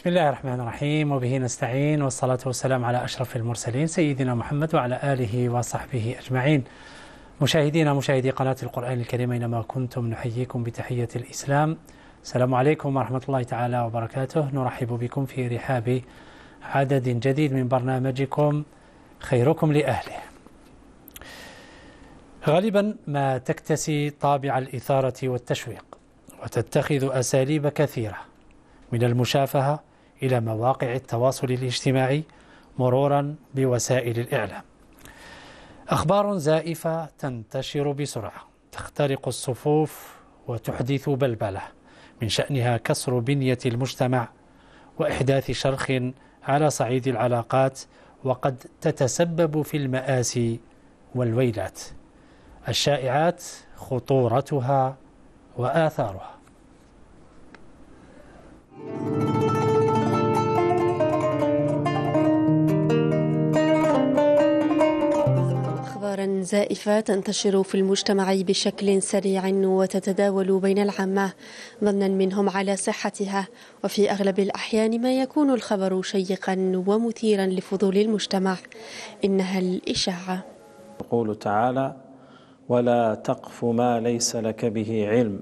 بسم الله الرحمن الرحيم وبه نستعين والصلاة والسلام على أشرف المرسلين سيدنا محمد وعلى آله وصحبه أجمعين مشاهدينا مشاهدي قناة القرآن الكريم أينما كنتم نحييكم بتحية الإسلام السلام عليكم ورحمة الله تعالى وبركاته نرحب بكم في رحاب عدد جديد من برنامجكم خيركم لأهله غالبا ما تكتسي طابع الإثارة والتشويق وتتخذ أساليب كثيرة من المشافهة إلى مواقع التواصل الاجتماعي مرورا بوسائل الإعلام أخبار زائفة تنتشر بسرعة تخترق الصفوف وتحدث بلبلة من شأنها كسر بنية المجتمع وإحداث شرخ على صعيد العلاقات وقد تتسبب في المآسي والويلات الشائعات خطورتها وآثارها أفكارا زائفة تنتشر في المجتمع بشكل سريع وتتداول بين العامة ظنا منهم على صحتها وفي أغلب الأحيان ما يكون الخبر شيقا ومثيرا لفضول المجتمع إنها الإشاعة يقول تعالى ولا تقف ما ليس لك به علم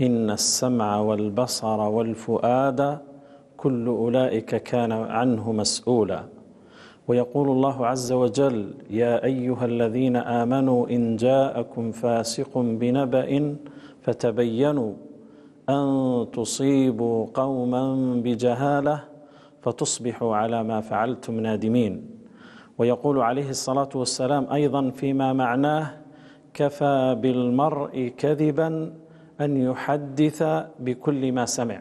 إن السمع والبصر والفؤاد كل أولئك كان عنه مسؤولا ويقول الله عز وجل يا ايها الذين امنوا ان جاءكم فاسق بنبأ فتبينوا ان تصيبوا قوما بجهاله فتصبحوا على ما فعلتم نادمين ويقول عليه الصلاه والسلام ايضا فيما معناه كفى بالمرء كذبا ان يحدث بكل ما سمع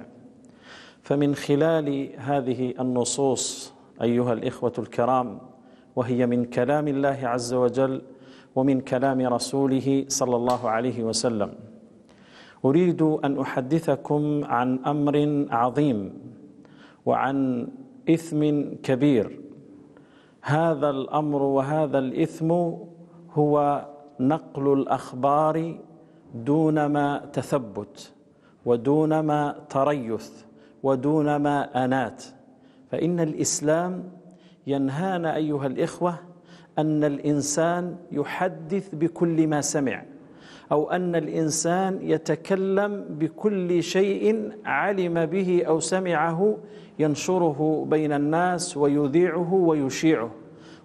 فمن خلال هذه النصوص ايها الاخوه الكرام وهي من كلام الله عز وجل ومن كلام رسوله صلى الله عليه وسلم اريد ان احدثكم عن امر عظيم وعن اثم كبير هذا الامر وهذا الاثم هو نقل الاخبار دون ما تثبت ودون ما تريث ودون ما انات فإن الإسلام ينهانا أيها الإخوة أن الإنسان يحدث بكل ما سمع أو أن الإنسان يتكلم بكل شيء علم به أو سمعه ينشره بين الناس ويذيعه ويشيعه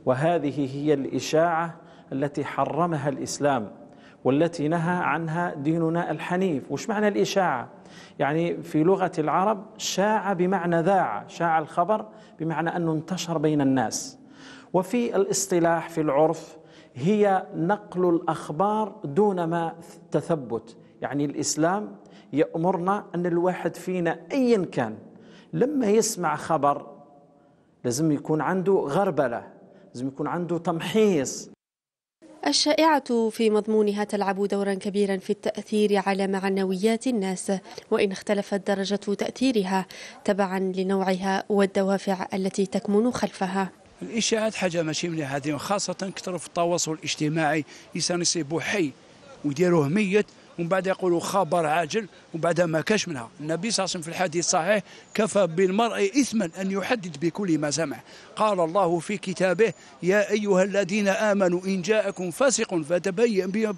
وهذه هي الإشاعة التي حرمها الإسلام والتي نهى عنها ديننا الحنيف وش معنى الإشاعة؟ يعني في لغة العرب شاع بمعنى ذاع شاع الخبر بمعنى أنه انتشر بين الناس وفي الاصطلاح في العرف هي نقل الأخبار دون ما تثبت يعني الإسلام يأمرنا أن الواحد فينا أيا كان لما يسمع خبر لازم يكون عنده غربلة لازم يكون عنده تمحيص الشائعة في مضمونها تلعب دورا كبيرا في التأثير على معنويات الناس وإن اختلفت درجة تأثيرها تبعا لنوعها والدوافع التي تكمن خلفها الإشاعات حاجة ماشي مليحة خاصة كثر في التواصل الاجتماعي إنسان يصيبو حي ويديروه ميت ومن بعد يقولوا خبر عاجل ومن بعدها ما كاش منها النبي صلى الله عليه وسلم في الحديث الصحيح كفى بالمرء إثما أن يحدد بكل ما سمع قال الله في كتابه يا أيها الذين آمنوا إن جاءكم فاسق فتبين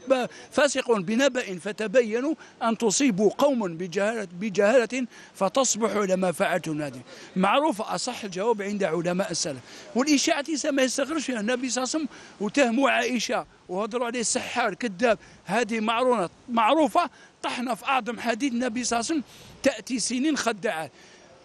فاسق بنبأ فتبينوا أن تصيبوا قوم بجهالة, بجهالة فتصبحوا لما فعلتم نادم معروف أصح الجواب عند علماء السلف والإشاعة ما يستغرش فيها النبي صلى الله عليه وسلم وتهموا عائشة وهضروا عليه سحار كذاب هذه معروفه معروفه طحنا في اعظم حديث النبي صلى الله عليه وسلم تاتي سنين خداعات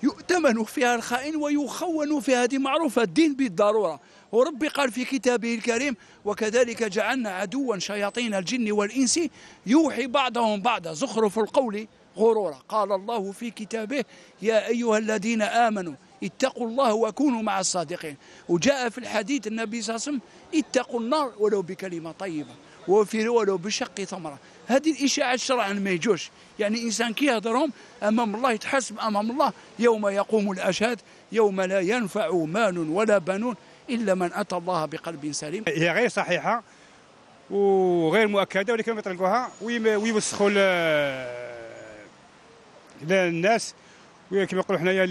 يؤتمن فيها الخائن ويخون فيها هذه معروفه الدين بالضروره وربي قال في كتابه الكريم وكذلك جعلنا عدوا شياطين الجن والإنس يوحي بعضهم بعضا زخرف القول غرورا قال الله في كتابه يا أيها الذين آمنوا اتقوا الله وكونوا مع الصادقين وجاء في الحديث النبي صلى الله عليه وسلم اتقوا النار ولو بكلمة طيبة وفي ولو بشق ثمرة هذه الإشاعة شرعا ما يجوش يعني الإنسان كي يهضرهم أمام الله يتحاسب أمام الله يوم يقوم الأشهاد يوم لا ينفع مال ولا بنون إلا من أتى الله بقلب سليم هي غير صحيحة وغير مؤكده ولكن يطلقوها ويوسخوا للناس كما يقولوا حنايا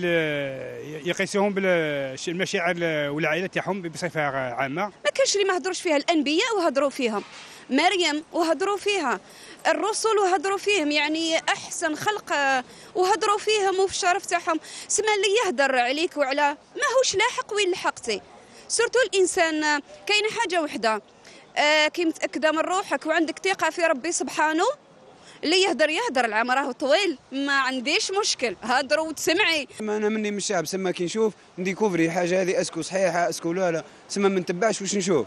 يقيسوهم بالمشاعر والعائله تاعهم بصفه عامه ما كانش اللي ما هضروش فيها الانبياء وهضروا فيهم مريم وهضروا فيها الرسل وهضروا فيهم يعني احسن خلق آه، وهضروا فيهم وفي الشرف تاعهم سما اللي يهدر عليك وعلى ماهوش لاحق وين لحقتي سورتو الانسان آه، كاينه حاجه وحده آه، كي متاكده من روحك وعندك ثقه في ربي سبحانه اللي يهدر يهدر العام راه طويل ما عنديش مشكل هدر وتسمعي ما انا مني من الشعب سما كي نشوف نديكوفري حاجه هذه اسكو صحيحه اسكو لا لا سما ما نتبعش واش نشوف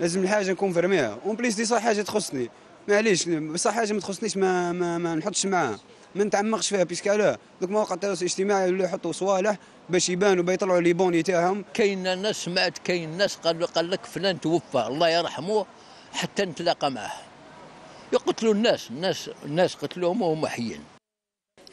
لازم الحاجه نكون فرميها اون بليس دي صح حاجه تخصني معليش بصح حاجه ما تخصنيش ما ما, ما نحطش معاها ما نتعمقش فيها بيسكا لا دوك مواقع التواصل الاجتماعي اللي يحطوا صوالح باش يبانوا بيطلعوا لي بوني تاعهم كاين ناس سمعت كاين ناس قالوا قال لك فلان توفى الله يرحمه حتى نتلاقى معاه يقتلوا الناس الناس الناس قتلوهم وهم حيين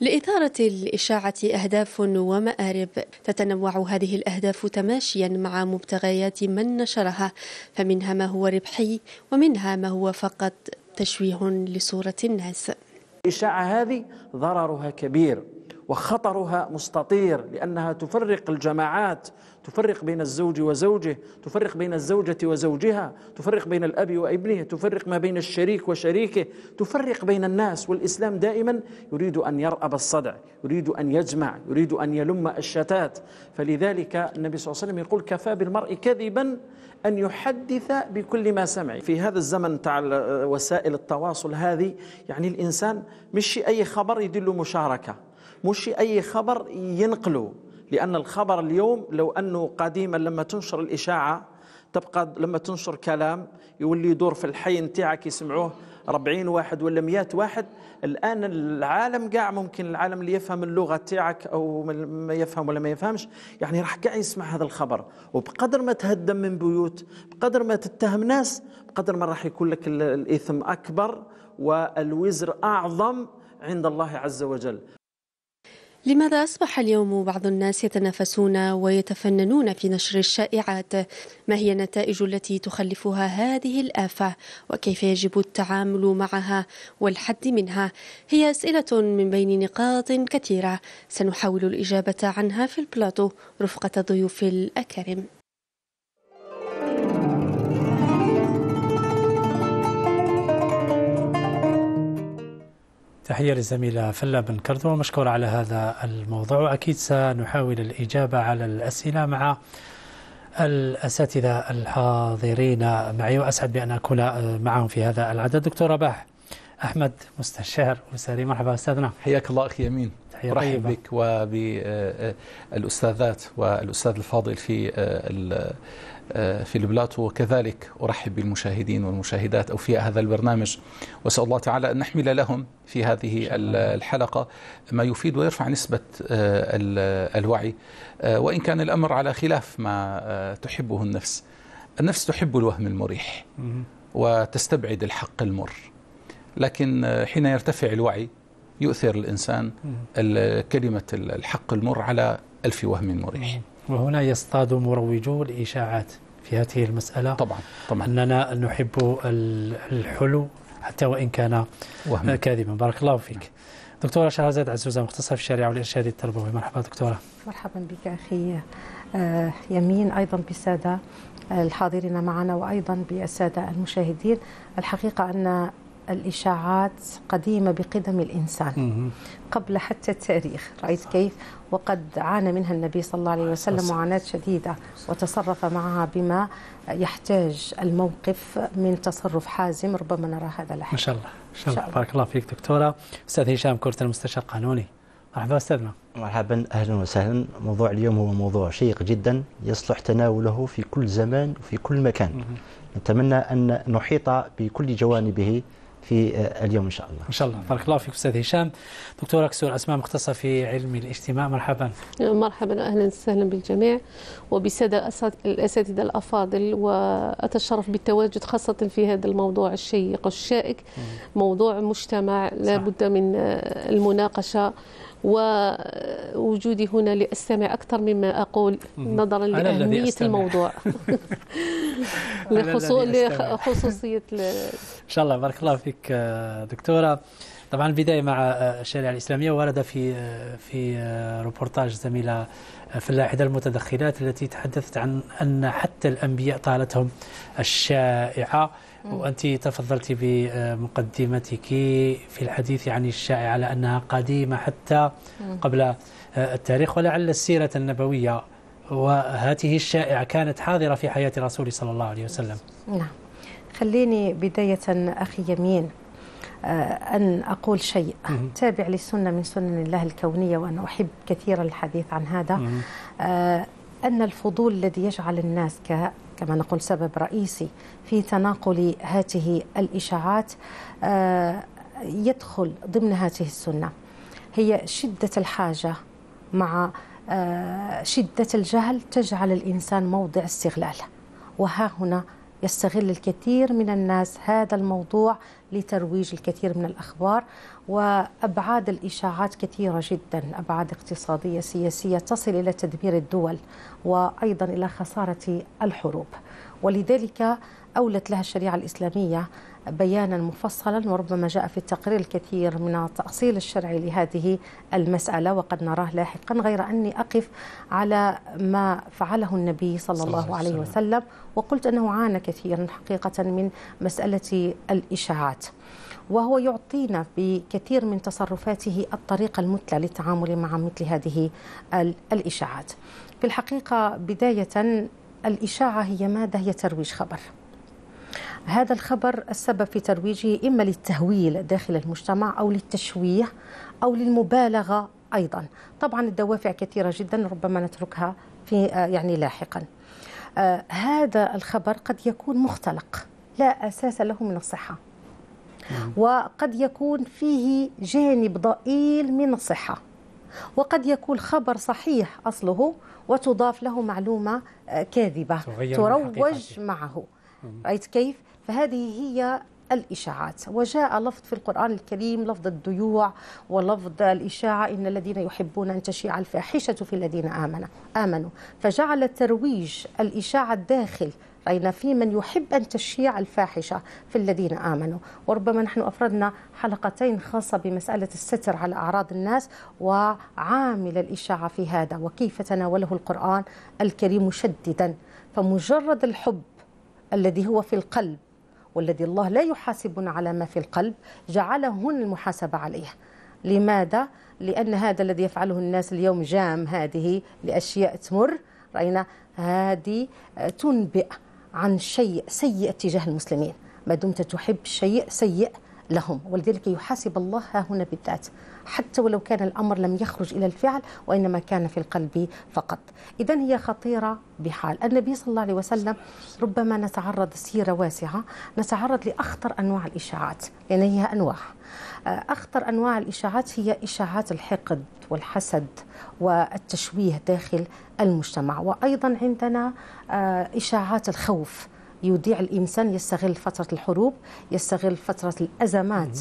لإثارة الإشاعة أهداف ومآرب تتنوع هذه الأهداف تماشيا مع مبتغيات من نشرها فمنها ما هو ربحي ومنها ما هو فقط تشويه لصورة الناس الإشاعة هذه ضررها كبير وخطرها مستطير لأنها تفرق الجماعات تفرق بين الزوج وزوجه تفرق بين الزوجة وزوجها تفرق بين الأب وابنه تفرق ما بين الشريك وشريكه تفرق بين الناس والإسلام دائما يريد أن يرأب الصدع يريد أن يجمع يريد أن يلم الشتات فلذلك النبي صلى الله عليه وسلم يقول كفى بالمرء كذبا أن يحدث بكل ما سمع في هذا الزمن تاع وسائل التواصل هذه يعني الإنسان مش أي خبر يدل مشاركة مش أي خبر ينقله لأن الخبر اليوم لو أنه قديما لما تنشر الإشاعة تبقى لما تنشر كلام يولي يدور في الحي نتاعك يسمعوه 40 واحد ولا 100 واحد الان العالم كاع ممكن العالم اللي يفهم اللغه تاعك او ما يفهم ولا ما يفهمش يعني راح كاع يسمع هذا الخبر وبقدر ما تهدم من بيوت بقدر ما تتهم ناس بقدر ما راح يكون لك الاثم اكبر والوزر اعظم عند الله عز وجل لماذا أصبح اليوم بعض الناس يتنافسون ويتفننون في نشر الشائعات؟ ما هي النتائج التي تخلفها هذه الآفة؟ وكيف يجب التعامل معها والحد منها؟ هي أسئلة من بين نقاط كثيرة سنحاول الإجابة عنها في البلاطو رفقة ضيوف الأكارم. تحية للزميلة فلا بن كردو مشكورة على هذا الموضوع وأكيد سنحاول الإجابة على الأسئلة مع الأساتذة الحاضرين معي وأسعد بأن أكون معهم في هذا العدد دكتور رباح أحمد مستشار أسري مرحبا أستاذنا حياك الله أخي يمين رحب بك وبالأستاذات والأستاذ الفاضل في آه، في البلاط وكذلك أرحب بالمشاهدين والمشاهدات أوفياء هذا البرنامج وأسأل الله تعالى أن نحمل لهم في هذه الحلقة ما يفيد ويرفع نسبة آه، الوعي آه، وإن كان الأمر على خلاف ما تحبه النفس النفس تحب الوهم المريح وتستبعد الحق المر لكن حين يرتفع الوعي يؤثر الإنسان كلمة الحق المر على ألف وهم مريح وهنا يصطاد مروجو الإشاعات في هذه المسألة طبعا طبعا أننا نحب الحلو حتى وإن كان وهم. كاذبا بارك الله فيك دكتورة شهرزاد عزوزة مختصة في الشريعة والإرشاد التربوي مرحبا دكتورة مرحبا بك أخي آه، يمين أيضا بسادة الحاضرين معنا وأيضا بالسادة المشاهدين الحقيقة أن الإشاعات قديمة بقدم الإنسان قبل حتى التاريخ رأيت كيف وقد عانى منها النبي صلى الله عليه وسلم معاناة شديدة وتصرف معها بما يحتاج الموقف من تصرف حازم ربما نرى هذا لاحقا ما شاء الله ما شاء الله بارك الله فيك دكتورة أستاذ هشام كورت المستشار القانوني مرحبا أستاذنا مرحبا أهلا وسهلا موضوع اليوم هو موضوع شيق جدا يصلح تناوله في كل زمان وفي كل مكان نتمنى أن نحيط بكل جوانبه في آه، اليوم إن شاء الله إن شاء الله بارك الله فيك أستاذ هشام دكتورة كسور أسماء مختصة في علم الاجتماع مرحبا مرحبا وأهلا وسهلا بالجميع وبسادة الأساتذة الأفاضل وأتشرف بالتواجد خاصة في هذا الموضوع الشيق الشائك موضوع مجتمع لابد من آه، المناقشة ووجودي هنا لأستمع أكثر مما أقول نظرا لأهمية الموضوع لخصوصية إن شاء الله بارك الله فيك آه، دكتورة طبعا البداية مع آه، الشريعة الإسلامية ورد في آه، في روبورتاج زميلة في إحدى المتدخلات التي تحدثت عن أن حتى الأنبياء طالتهم الشائعة وأنت تفضلت بمقدمتك في الحديث عن الشائعة على أنها قديمة حتى قبل آه، التاريخ ولعل السيرة النبوية وهذه الشائعة كانت حاضرة في حياة رسول صلى الله عليه وسلم نعم خليني بداية أخي يمين آه، أن أقول شيء تابع لسنة من سنن الله الكونية وأنا أحب كثيرا الحديث عن هذا آه، أن الفضول الذي يجعل الناس كما نقول سبب رئيسي في تناقل هذه الإشاعات آه، يدخل ضمن هذه السنة هي شدة الحاجة مع آه، شدة الجهل تجعل الإنسان موضع استغلال وها هنا يستغل الكثير من الناس هذا الموضوع لترويج الكثير من الأخبار وأبعاد الإشاعات كثيرة جدا أبعاد اقتصادية سياسية تصل إلى تدمير الدول وأيضا إلى خسارة الحروب ولذلك أولت لها الشريعة الإسلامية بيانا مفصلا وربما جاء في التقرير الكثير من التأصيل الشرعي لهذه المسألة وقد نراه لاحقا غير أني أقف على ما فعله النبي صلى الله عليه وسلم وقلت أنه عانى كثيرا حقيقة من مسألة الإشاعات وهو يعطينا بكثير من تصرفاته الطريقة المثلى للتعامل مع مثل هذه الإشاعات في الحقيقة بداية الإشاعة هي ماذا هي ترويج خبر هذا الخبر السبب في ترويجه إما للتهويل داخل المجتمع أو للتشويه أو للمبالغة أيضا طبعا الدوافع كثيرة جدا ربما نتركها في آه، يعني لاحقا آه، هذا الخبر قد يكون مختلق لا أساس له من الصحة نعم. وقد يكون فيه جانب ضئيل من الصحة وقد يكون خبر صحيح أصله وتضاف له معلومة آه، كاذبة تروج معه نعم. رأيت كيف؟ فهذه هي الإشاعات وجاء لفظ في القرآن الكريم لفظ الديوع ولفظ الإشاعة إن الذين يحبون أن تشيع الفاحشة في الذين آمنوا فجعل ترويج الإشاعة الداخل رأينا في من يحب أن تشيع الفاحشة في الذين آمنوا وربما نحن أفردنا حلقتين خاصة بمسألة الستر على أعراض الناس وعامل الإشاعة في هذا وكيف تناوله القرآن الكريم مشددا فمجرد الحب الذي هو في القلب والذي الله لا يحاسبنا على ما في القلب جعلهن المحاسبة عليه لماذا؟ لأن هذا الذي يفعله الناس اليوم جام هذه لأشياء تمر رأينا هذه آه، تنبئ عن شيء سيء تجاه المسلمين ما دمت تحب شيء سيء لهم ولذلك يحاسب الله هنا بالذات حتى ولو كان الأمر لم يخرج إلى الفعل وإنما كان في القلب فقط إذا هي خطيرة بحال النبي صلى الله عليه وسلم ربما نتعرض سيرة واسعة نتعرض لأخطر أنواع الإشاعات لأن يعني هي أنواع آه، أخطر أنواع الإشاعات هي إشاعات الحقد والحسد والتشويه داخل المجتمع وأيضا عندنا آه، إشاعات الخوف يوديع الإنسان يستغل فترة الحروب يستغل فترة الأزمات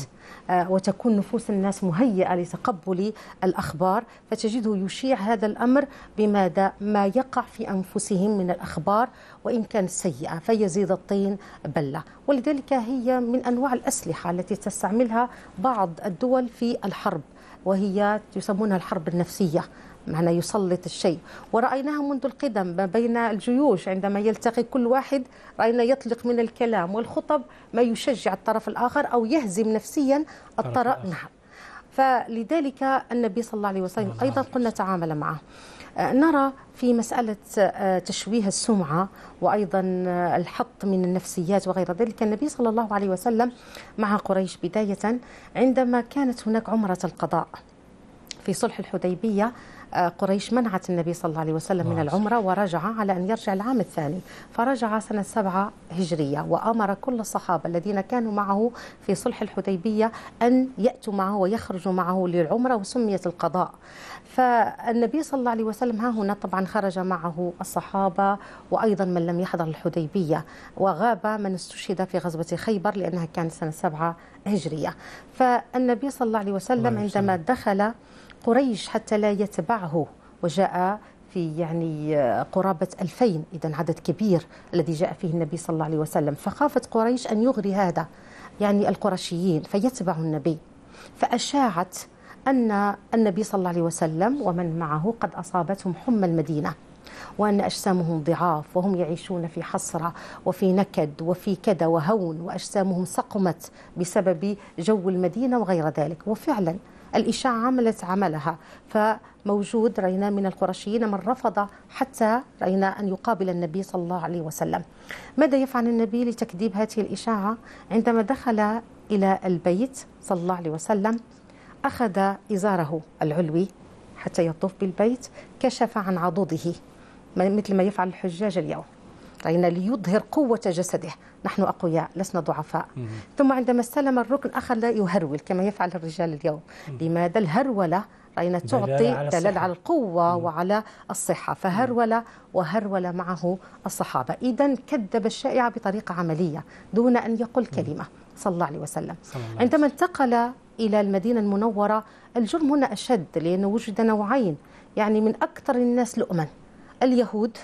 آه، وتكون نفوس الناس مهيئة لتقبل الأخبار فتجده يشيع هذا الأمر بماذا ما يقع في أنفسهم من الأخبار وإن كانت سيئة فيزيد الطين بلة ولذلك هي من أنواع الأسلحة التي تستعملها بعض الدول في الحرب وهي يسمونها الحرب النفسية معنى يسلط الشيء ورأيناها منذ القدم ما بين الجيوش عندما يلتقي كل واحد رأينا يطلق من الكلام والخطب ما يشجع الطرف الآخر أو يهزم نفسيا الطرف نعم فلذلك النبي صلى الله عليه وسلم أيضا قلنا تعامل معه آه، نرى في مسألة آه، تشويه السمعة وأيضا آه، الحط من النفسيات وغير ذلك النبي صلى الله عليه وسلم مع قريش بداية عندما كانت هناك عمرة القضاء في صلح الحديبية قريش منعت النبي صلى الله عليه وسلم من نعم. العمرة ورجع على أن يرجع العام الثاني فرجع سنة سبعة هجرية وأمر كل الصحابة الذين كانوا معه في صلح الحديبية أن يأتوا معه ويخرجوا معه للعمرة وسميت القضاء فالنبي صلى الله عليه وسلم ها هنا طبعا خرج معه الصحابة وأيضا من لم يحضر الحديبية وغاب من استشهد في غزوة خيبر لأنها كانت سنة سبعة هجرية فالنبي صلى الله عليه وسلم عندما دخل قريش حتى لا يتبعه وجاء في يعني قرابة 2000 إذا عدد كبير الذي جاء فيه النبي صلى الله عليه وسلم فخافت قريش أن يغري هذا يعني القرشيين فيتبع النبي فأشاعت أن النبي صلى الله عليه وسلم ومن معه قد أصابتهم حمى المدينة وأن أجسامهم ضعاف وهم يعيشون في حسرة وفي نكد وفي كذا وهون وأجسامهم سقمت بسبب جو المدينة وغير ذلك وفعلا الإشاعة عملت عملها فموجود رأينا من القرشيين من رفض حتى رأينا أن يقابل النبي صلى الله عليه وسلم ماذا يفعل النبي لتكذيب هذه الإشاعة عندما دخل إلى البيت صلى الله عليه وسلم أخذ إزاره العلوي حتى يطوف بالبيت كشف عن عضده مثل ما يفعل الحجاج اليوم رأينا ليظهر قوة جسده نحن أقوياء لسنا ضعفاء مم. ثم عندما استلم الركن أخذ يهرول كما يفعل الرجال اليوم مم. لماذا الهرولة رأينا تعطي دلالة على القوة مم. وعلى الصحة فهرولة وهرول معه الصحابة إذا كذب الشائعة بطريقة عملية دون أن يقل كلمة صلى الله عليه وسلم الله عندما انتقل إلى المدينة المنورة الجرم هنا أشد لأنه وجد نوعين يعني من أكثر الناس لؤما اليهود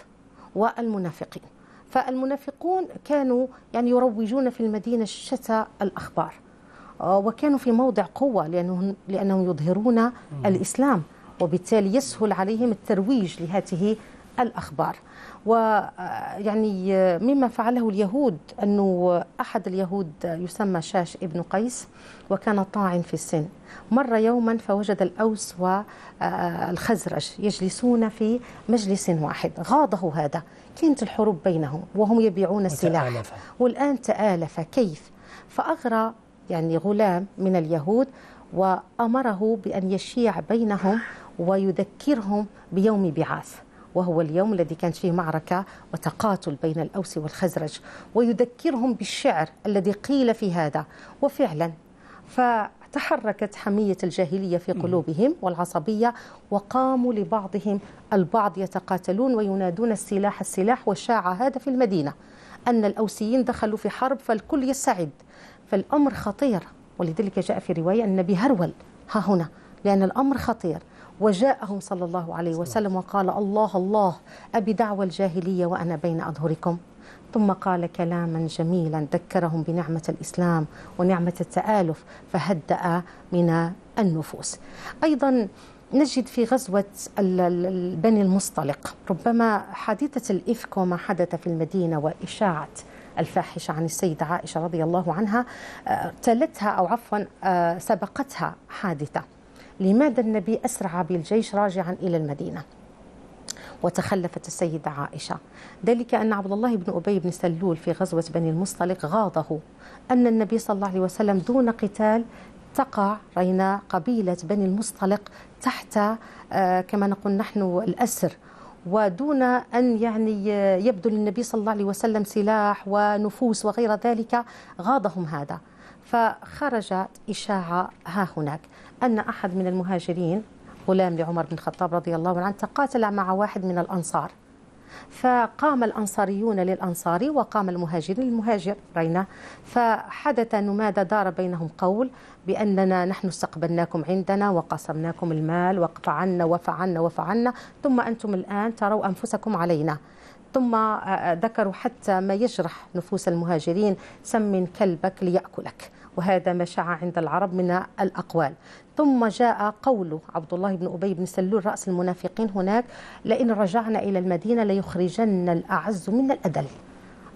والمنافقين فالمنافقون كانوا يعني يروجون في المدينة شتى الأخبار آه، وكانوا في موضع قوة لأنهم, لأنهم يظهرون الإسلام وبالتالي يسهل عليهم الترويج لهذه الأخبار ويعني آه، آه، مما فعله اليهود أنه أحد اليهود يسمى شاش ابن قيس وكان طاعن في السن مر يوما فوجد الأوس والخزرج آه، آه، يجلسون في مجلس واحد غاضه هذا كانت الحروب بينهم وهم يبيعون السلاح وتآلف. والآن تآلف كيف فأغرى يعني غلام من اليهود وأمره بأن يشيع بينهم ويذكرهم بيوم بعاث وهو اليوم الذي كانت فيه معركة وتقاتل بين الأوس والخزرج ويذكرهم بالشعر الذي قيل في هذا وفعلا فتحركت حمية الجاهلية في قلوبهم والعصبية وقاموا لبعضهم البعض يتقاتلون وينادون السلاح السلاح وشاع هذا في المدينة أن الأوسيين دخلوا في حرب فالكل يستعد فالأمر خطير ولذلك جاء في رواية النبي هرول ها هنا لأن الأمر خطير وجاءهم صلى الله عليه وسلم وقال الله الله أبي دعوى الجاهلية وأنا بين أظهركم ثم قال كلاما جميلا ذكرهم بنعمة الإسلام ونعمة التآلف فهدأ من النفوس أيضا نجد في غزوة بني المصطلق ربما حادثة الإفك وما حدث في المدينة وإشاعة الفاحشة عن السيدة عائشة رضي الله عنها آه، تلتها أو عفوا آه، سبقتها حادثة لماذا النبي أسرع بالجيش راجعا إلى المدينة وتخلفت السيدة عائشة ذلك أن عبد الله بن أبي بن سلول في غزوة بني المصطلق غاضه أن النبي صلى الله عليه وسلم دون قتال تقع بين قبيلة بني المصطلق تحت آه، كما نقول نحن الأسر ودون أن يعني آه، يبدو للنبي صلى الله عليه وسلم سلاح ونفوس وغير ذلك غاضهم هذا فخرجت إشاعة ها هناك أن أحد من المهاجرين غلام لعمر بن الخطاب رضي الله عنه تقاتل مع واحد من الأنصار فقام الأنصاريون للأنصاري وقام المهاجرين للمهاجر رينا فحدث ماذا دار بينهم قول بأننا نحن استقبلناكم عندنا وقسمناكم المال وفعلنا وفعلنا وفعلنا ثم أنتم الآن تروا أنفسكم علينا ثم آه، آه، ذكروا حتى ما يجرح نفوس المهاجرين سمن كلبك ليأكلك وهذا ما شاع عند العرب من الأقوال ثم جاء قوله عبد الله بن أبي بن سلول رأس المنافقين هناك لئن رجعنا إلى المدينة ليخرجن الأعز من الأدل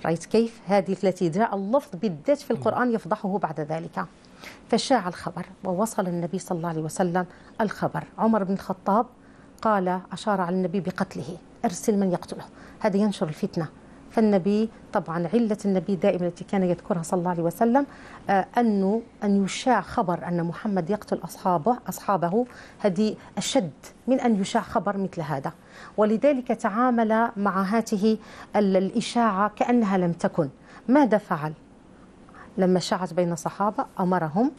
رأيت كيف هذه التي جاء اللفظ بالذات في القرآن يفضحه بعد ذلك فشاع الخبر ووصل النبي صلى الله عليه وسلم الخبر عمر بن الخطاب قال أشار على النبي بقتله أرسل من يقتله هذا ينشر الفتنة فالنبي طبعا علة النبي دائما التي كان يذكرها صلى الله عليه وسلم آه، أنه أن يشاع خبر أن محمد يقتل أصحابه أصحابه هذه أشد من أن يشاع خبر مثل هذا ولذلك تعامل مع هاته الإشاعة كأنها لم تكن ماذا فعل لما شاعت بين الصحابة أمرهم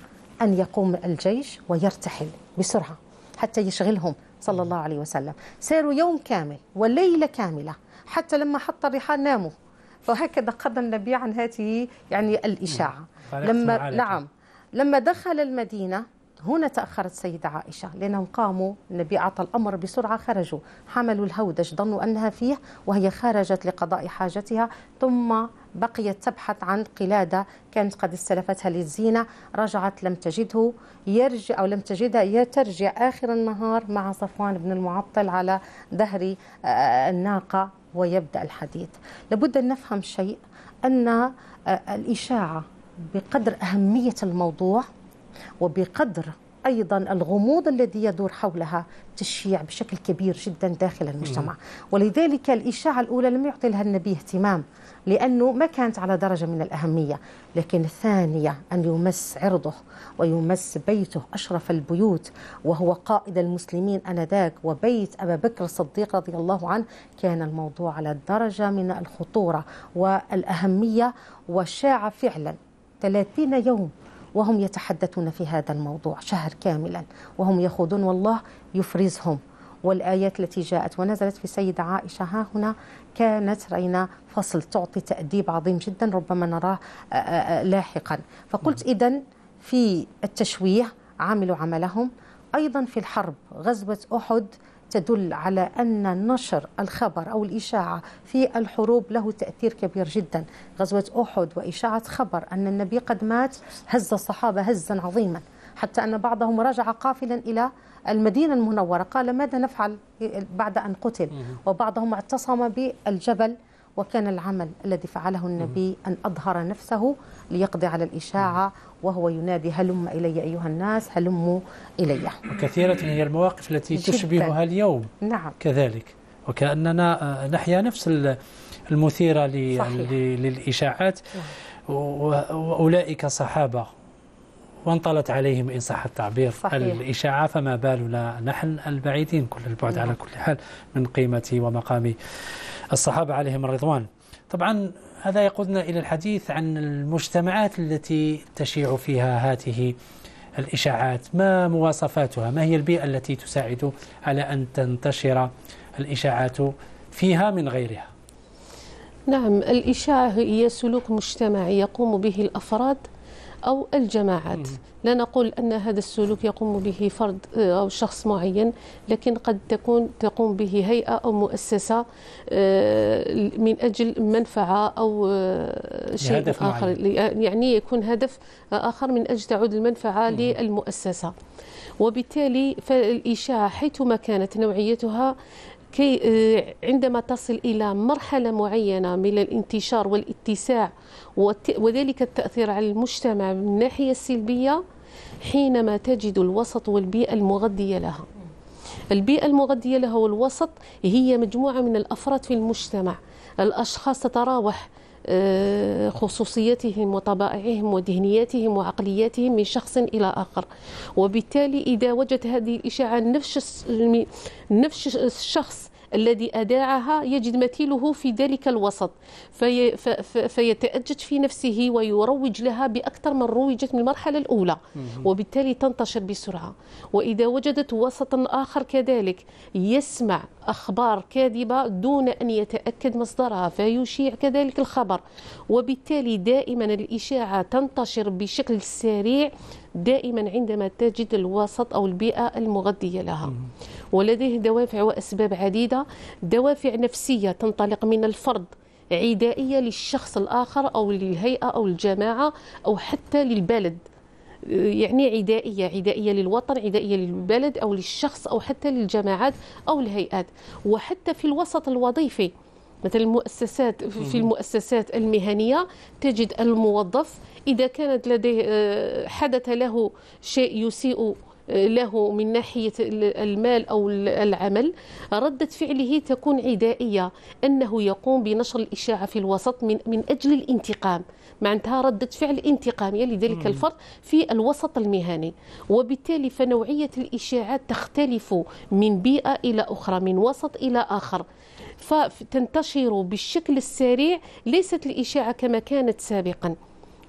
أن يقوم الجيش ويرتحل بسرعة حتى يشغلهم صلى الله عليه وسلم ساروا يوم كامل وليلة كاملة حتى لما حط الرحال ناموا فهكذا قضى النبي عن هذه يعني الإشاعة لما نعم لما دخل المدينة هنا تأخرت سيدة عائشة لأنهم قاموا النبي أعطى الأمر بسرعة خرجوا حملوا الهودج ظنوا أنها فيه وهي خرجت لقضاء حاجتها ثم بقيت تبحث عن قلادة كانت قد استلفتها للزينة رجعت لم تجده يرجع أو لم تجدها ترجع آخر النهار مع صفوان بن المعطل على ظهر آه، الناقة ويبدأ الحديث لابد أن نفهم شيء أن آه، الإشاعة بقدر أهمية الموضوع وبقدر أيضا الغموض الذي يدور حولها تشيع بشكل كبير جدا داخل المجتمع ولذلك الإشاعة الأولى لم يعطي لها النبي اهتمام لأنه ما كانت على درجة من الأهمية لكن الثانية أن يمس عرضه ويمس بيته أشرف البيوت وهو قائد المسلمين أنذاك وبيت أبا بكر الصديق رضي الله عنه كان الموضوع على درجة من الخطورة والأهمية وشاع فعلا 30 يوم وهم يتحدثون في هذا الموضوع شهر كاملا وهم يخوضون والله يفرزهم والآيات التي جاءت ونزلت في سيدة عائشة ها هنا كانت رأينا فصل تعطي تأديب عظيم جدا ربما نراه لاحقا فقلت نعم. إذا في التشويه عملوا عملهم أيضا في الحرب غزوة أحد تدل على أن نشر الخبر أو الإشاعة في الحروب له تأثير كبير جدا غزوة أحد وإشاعة خبر أن النبي قد مات هز الصحابة هزا عظيما حتى أن بعضهم رجع قافلا إلى المدينة المنورة قال ماذا نفعل بعد أن قتل وبعضهم اعتصم بالجبل وكان العمل الذي فعله النبي أن أظهر نفسه ليقضي على الإشاعة وهو ينادي هلم إلي أيها الناس هلموا إلي وكثيرة هي المواقف التي تشبهها اليوم نعم كذلك وكأننا آه، نحيا نفس المثيرة للإشاعات نعم. وأولئك صحابة وانطلت عليهم إن صح التعبير صحيح. الإشاعة فما بالنا نحن البعيدين كل البعد على كل حال من قيمة ومقام الصحابة عليهم الرضوان طبعا هذا يقودنا إلى الحديث عن المجتمعات التي تشيع فيها هذه الإشاعات ما مواصفاتها ما هي البيئة التي تساعد على أن تنتشر الإشاعات فيها من غيرها نعم الإشاعة هي سلوك مجتمعي يقوم به الأفراد أو الجماعات لا نقول أن هذا السلوك يقوم به فرد آه، أو شخص معين لكن قد تكون تقوم به هيئة أو مؤسسة آه، من أجل منفعة أو آه، شيء لهدف آخر معين. يعني, يعني يكون هدف آخر من أجل تعود المنفعة م. للمؤسسة وبالتالي فالإشاعة حيثما كانت نوعيتها كي آه، عندما تصل إلى مرحلة معينة من الانتشار والاتساع وذلك التأثير على المجتمع من الناحية السلبية حينما تجد الوسط والبيئة المغذية لها البيئة المغذية لها والوسط هي مجموعة من الأفراد في المجتمع الأشخاص تتراوح آه، خصوصيتهم وطبائعهم ودهنياتهم وعقلياتهم من شخص إلى آخر وبالتالي إذا وجد هذه الإشاعة نفس نفس الشخص الذي أداعها يجد مثيله في ذلك الوسط في فيتأجج في نفسه ويروج لها بأكثر من روجت من المرحلة الأولى وبالتالي تنتشر بسرعة وإذا وجدت وسطا آخر كذلك يسمع أخبار كاذبة دون أن يتأكد مصدرها فيشيع كذلك الخبر وبالتالي دائما الإشاعة تنتشر بشكل سريع دائما عندما تجد الوسط أو البيئة المغذية لها ولديه دوافع وأسباب عديدة دوافع نفسية تنطلق من الفرد عدائية للشخص الآخر أو للهيئة أو الجماعة أو حتى للبلد يعني عدائية عدائية للوطن عدائية للبلد أو للشخص أو حتى للجماعات أو الهيئات وحتى في الوسط الوظيفي مثلا المؤسسات في المؤسسات المهنيه تجد الموظف اذا كانت لديه آه، حدث له شيء يسيء آه، له من ناحية المال أو العمل ردة فعله تكون عدائية أنه يقوم بنشر الإشاعة في الوسط من, من أجل الانتقام معناتها ردة فعل انتقامية لذلك الفرد في الوسط المهني وبالتالي فنوعية الإشاعات تختلف من بيئة إلى أخرى من وسط إلى آخر فتنتشر بالشكل السريع ليست الإشاعة كما كانت سابقا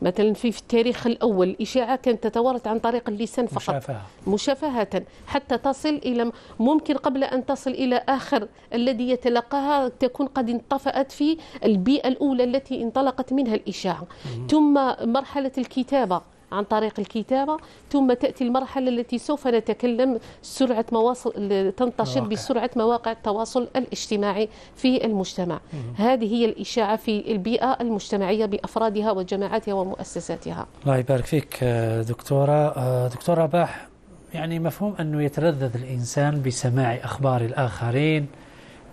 مثلا في التاريخ الأول الإشاعة كانت تتوارث عن طريق اللسان فقط مشافهة. مشافهة حتى تصل إلى ممكن قبل أن تصل إلى آخر الذي يتلقاها تكون قد انطفأت في البيئة الأولى التي انطلقت منها الإشاعة ثم مرحلة الكتابة عن طريق الكتابة ثم تأتي المرحلة التي سوف نتكلم سرعة مواصل تنتشر مواقع. بسرعة مواقع التواصل الاجتماعي في المجتمع مم. هذه هي الإشاعة في البيئة المجتمعية بأفرادها وجماعاتها ومؤسساتها الله يبارك فيك آه، دكتورة آه، دكتورة باح يعني مفهوم أنه يتلذذ الإنسان بسماع أخبار الآخرين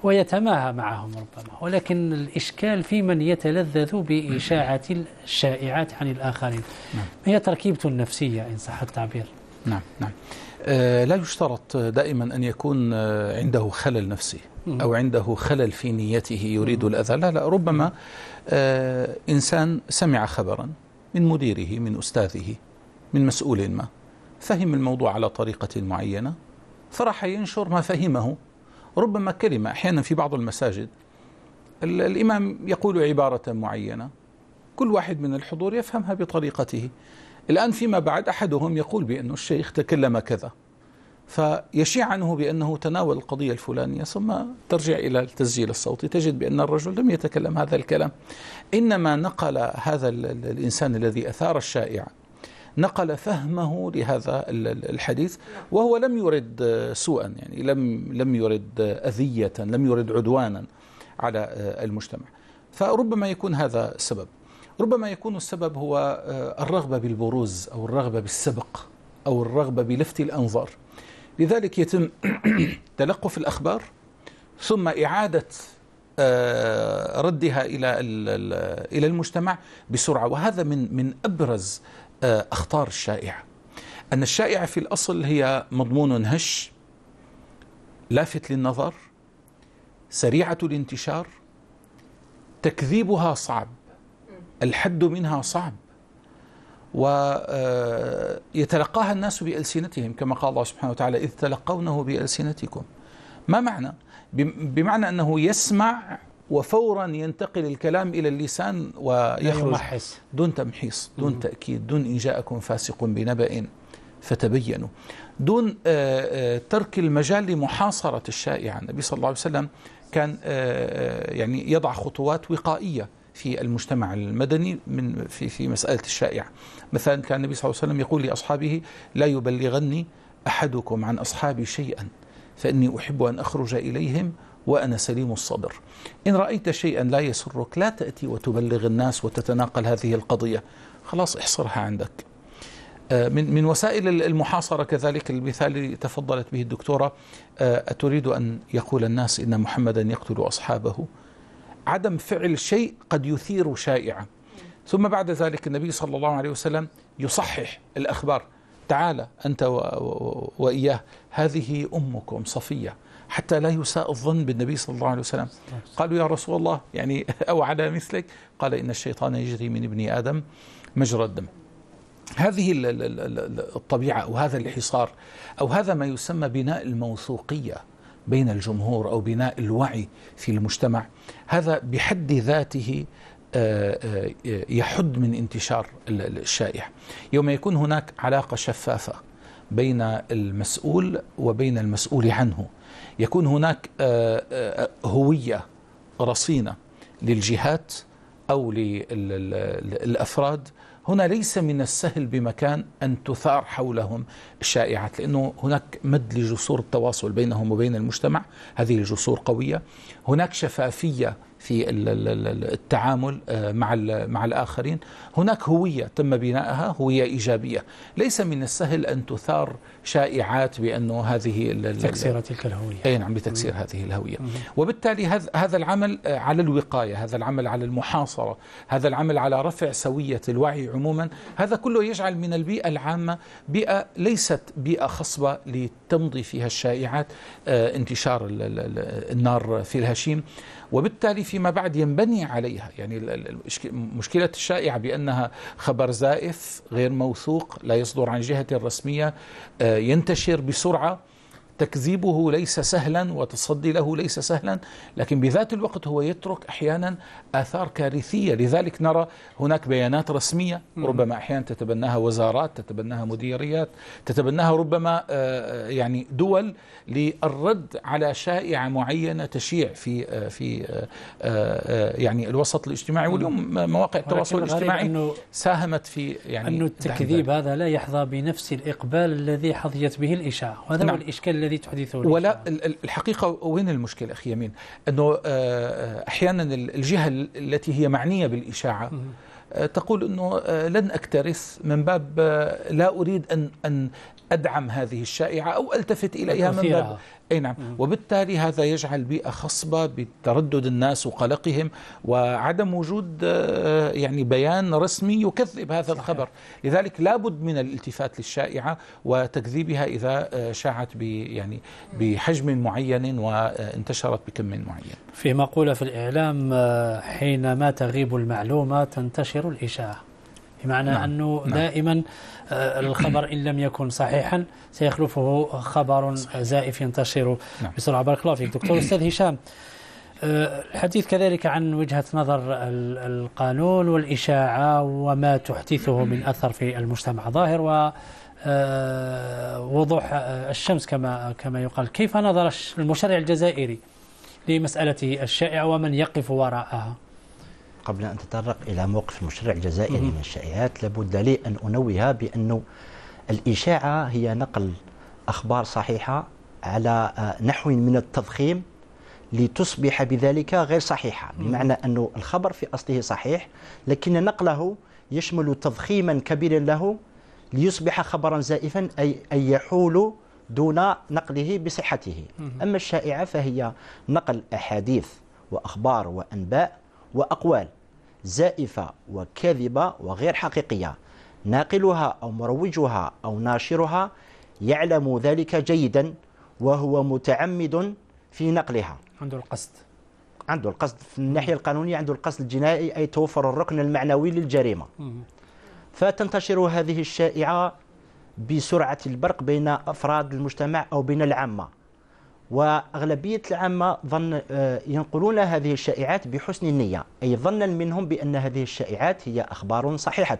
ويتماهى معهم ربما ولكن الإشكال في من يتلذذ بإشاعة الشائعات عن الآخرين نعم. هي تركيبة النفسية إن صح التعبير نعم نعم آه، لا يشترط دائما أن يكون آه، عنده خلل نفسي أو عنده خلل في نيته يريد الأذى لا لا ربما آه، إنسان سمع خبرا من مديره من أستاذه من مسؤول ما فهم الموضوع على طريقة معينة فراح ينشر ما فهمه ربما كلمة أحيانا في بعض المساجد الإمام يقول عبارة معينة كل واحد من الحضور يفهمها بطريقته الآن فيما بعد أحدهم يقول بأن الشيخ تكلم كذا فيشيع عنه بأنه تناول القضية الفلانية ثم ترجع إلى التسجيل الصوتي تجد بأن الرجل لم يتكلم هذا الكلام إنما نقل هذا الإنسان الذي أثار الشائع نقل فهمه لهذا الحديث وهو لم يرد سوءا يعني لم لم يرد أذية لم يرد عدوانا على المجتمع فربما يكون هذا السبب ربما يكون السبب هو آه، الرغبة بالبروز أو الرغبة بالسبق أو الرغبة بلفت الأنظار لذلك يتم تلقف الأخبار ثم إعادة آه، ردها إلى إلى المجتمع بسرعة وهذا من من أبرز آه، أخطار الشائعة أن الشائعة في الأصل هي مضمون هش لافت للنظر سريعة الانتشار تكذيبها صعب الحد منها صعب ويتلقاها آه، الناس بألسنتهم كما قال الله سبحانه وتعالى إذ تلقونه بألسنتكم ما معنى؟ بمعنى أنه يسمع وفورا ينتقل الكلام إلى اللسان ويخرج دون تمحيص دون تأكيد دون إن جاءكم فاسق بنبأ فتبينوا دون آه، آه، ترك المجال لمحاصرة الشائعة النبي صلى الله عليه وسلم كان آه، يعني يضع خطوات وقائية في المجتمع المدني من في في مسألة الشائعة مثلا كان النبي صلى الله عليه وسلم يقول لأصحابه لا يبلغني أحدكم عن أصحابي شيئا فإني أحب أن أخرج إليهم وأنا سليم الصدر إن رأيت شيئا لا يسرك لا تأتي وتبلغ الناس وتتناقل هذه القضية خلاص احصرها عندك آه، من من وسائل المحاصرة كذلك المثال تفضلت به الدكتورة آه، أتريد أن يقول الناس إن محمدا يقتل أصحابه عدم فعل شيء قد يثير شائعة ثم بعد ذلك النبي صلى الله عليه وسلم يصحح الأخبار تعال أنت وإياه هذه أمكم صفية حتى لا يساء الظن بالنبي صلى الله عليه وسلم قالوا يا رسول الله يعني أو على مثلك قال إن الشيطان يجري من ابن آدم مجرى الدم هذه الطبيعة أو هذا الحصار أو هذا ما يسمى بناء الموثوقية بين الجمهور أو بناء الوعي في المجتمع هذا بحد ذاته آه، آه، يحد من انتشار الشائع يوم يكون هناك علاقة شفافة بين المسؤول وبين المسؤول عنه يكون هناك آه، آه، هوية رصينة للجهات أو للأفراد هنا ليس من السهل بمكان أن تثار حولهم الشائعات لأنه هناك مد لجسور التواصل بينهم وبين المجتمع هذه الجسور قوية هناك شفافية في التعامل آه، مع مع الآخرين هناك هوية تم بنائها هوية إيجابية ليس من السهل أن تثار شائعات بانه هذه تكسير تلك الهويه اي نعم بتكسير هذه الهويه وبالتالي هذا هذا العمل على الوقايه هذا العمل على المحاصره هذا العمل على رفع سويه الوعي عموما هذا كله يجعل من البيئه العامه بيئه ليست بيئه خصبه لتمضي فيها الشائعات آه، انتشار النار في الهشيم وبالتالي فيما بعد ينبني عليها يعني مشكلة الشائعة بأنها خبر زائف غير موثوق لا يصدر عن جهة رسمية آه، ينتشر بسرعة تكذيبه ليس سهلا وتصدي له ليس سهلا لكن بذات الوقت هو يترك أحيانا آثار كارثية لذلك نرى هناك بيانات رسمية ربما أحيانا تتبناها وزارات تتبناها مديريات تتبناها ربما آه، آه، يعني دول للرد على شائعة معينة تشيع في آه، في يعني الوسط الاجتماعي واليوم مواقع التواصل الاجتماعي ساهمت في يعني أن التكذيب هذا لا يحظى بنفس الإقبال الذي حظيت به الإشاعة وهذا نعم. هو الإشكال الذي تحدثه الإشاعة. ولا الحقيقة وين المشكلة أخي يمين أنه أحيانا الجهة التي هي معنية بالإشاعة آه، تقول أنه آه، لن أكترث من باب آه، لا أريد أن, أن أدعم هذه الشائعة أو ألتفت إليها من باب أي نعم وبالتالي هذا يجعل بيئة خصبة بتردد الناس وقلقهم وعدم وجود آه، يعني بيان رسمي يكذب هذا الخبر لذلك لابد من الالتفات للشائعة وتكذيبها إذا آه، شاعت يعني بحجم معين وانتشرت بكم معين في مقولة في الإعلام آه، حينما تغيب المعلومة تنتشر الإشاعة بمعنى نعم. أنه نعم. دائما آه، الخبر إن لم يكن صحيحا سيخلفه خبر زائف ينتشر نعم. بسرعة بارك الله فيك دكتور أستاذ هشام آه، الحديث كذلك عن وجهة نظر القانون والإشاعة وما تحدثه من أثر في المجتمع ظاهر و آه، وضوح الشمس كما كما يقال كيف نظر المشرع الجزائري لمسألة الشائعة ومن يقف وراءها قبل أن تطرق إلى موقف المشرع الجزائري من الشائعات لابد لي أن أنوه بأنه الإشاعة هي نقل أخبار صحيحة على آه، نحو من التضخيم لتصبح بذلك غير صحيحة بمعنى أن الخبر في أصله صحيح لكن نقله يشمل تضخيما كبيرا له ليصبح خبرا زائفا أي, أي يحول دون نقله بصحته أما الشائعة فهي نقل أحاديث وأخبار وأنباء وأقوال زائفة وكاذبة وغير حقيقية ناقلها أو مروجها أو ناشرها يعلم ذلك جيدا وهو متعمد في نقلها عنده القصد عنده القصد في الناحية القانونية عنده القصد الجنائي أي توفر الركن المعنوي للجريمة فتنتشر هذه الشائعة بسرعة البرق بين أفراد المجتمع أو بين العامة وأغلبية العامة ظن آه، ينقلون هذه الشائعات بحسن النية أي ظنا منهم بأن هذه الشائعات هي أخبار صحيحة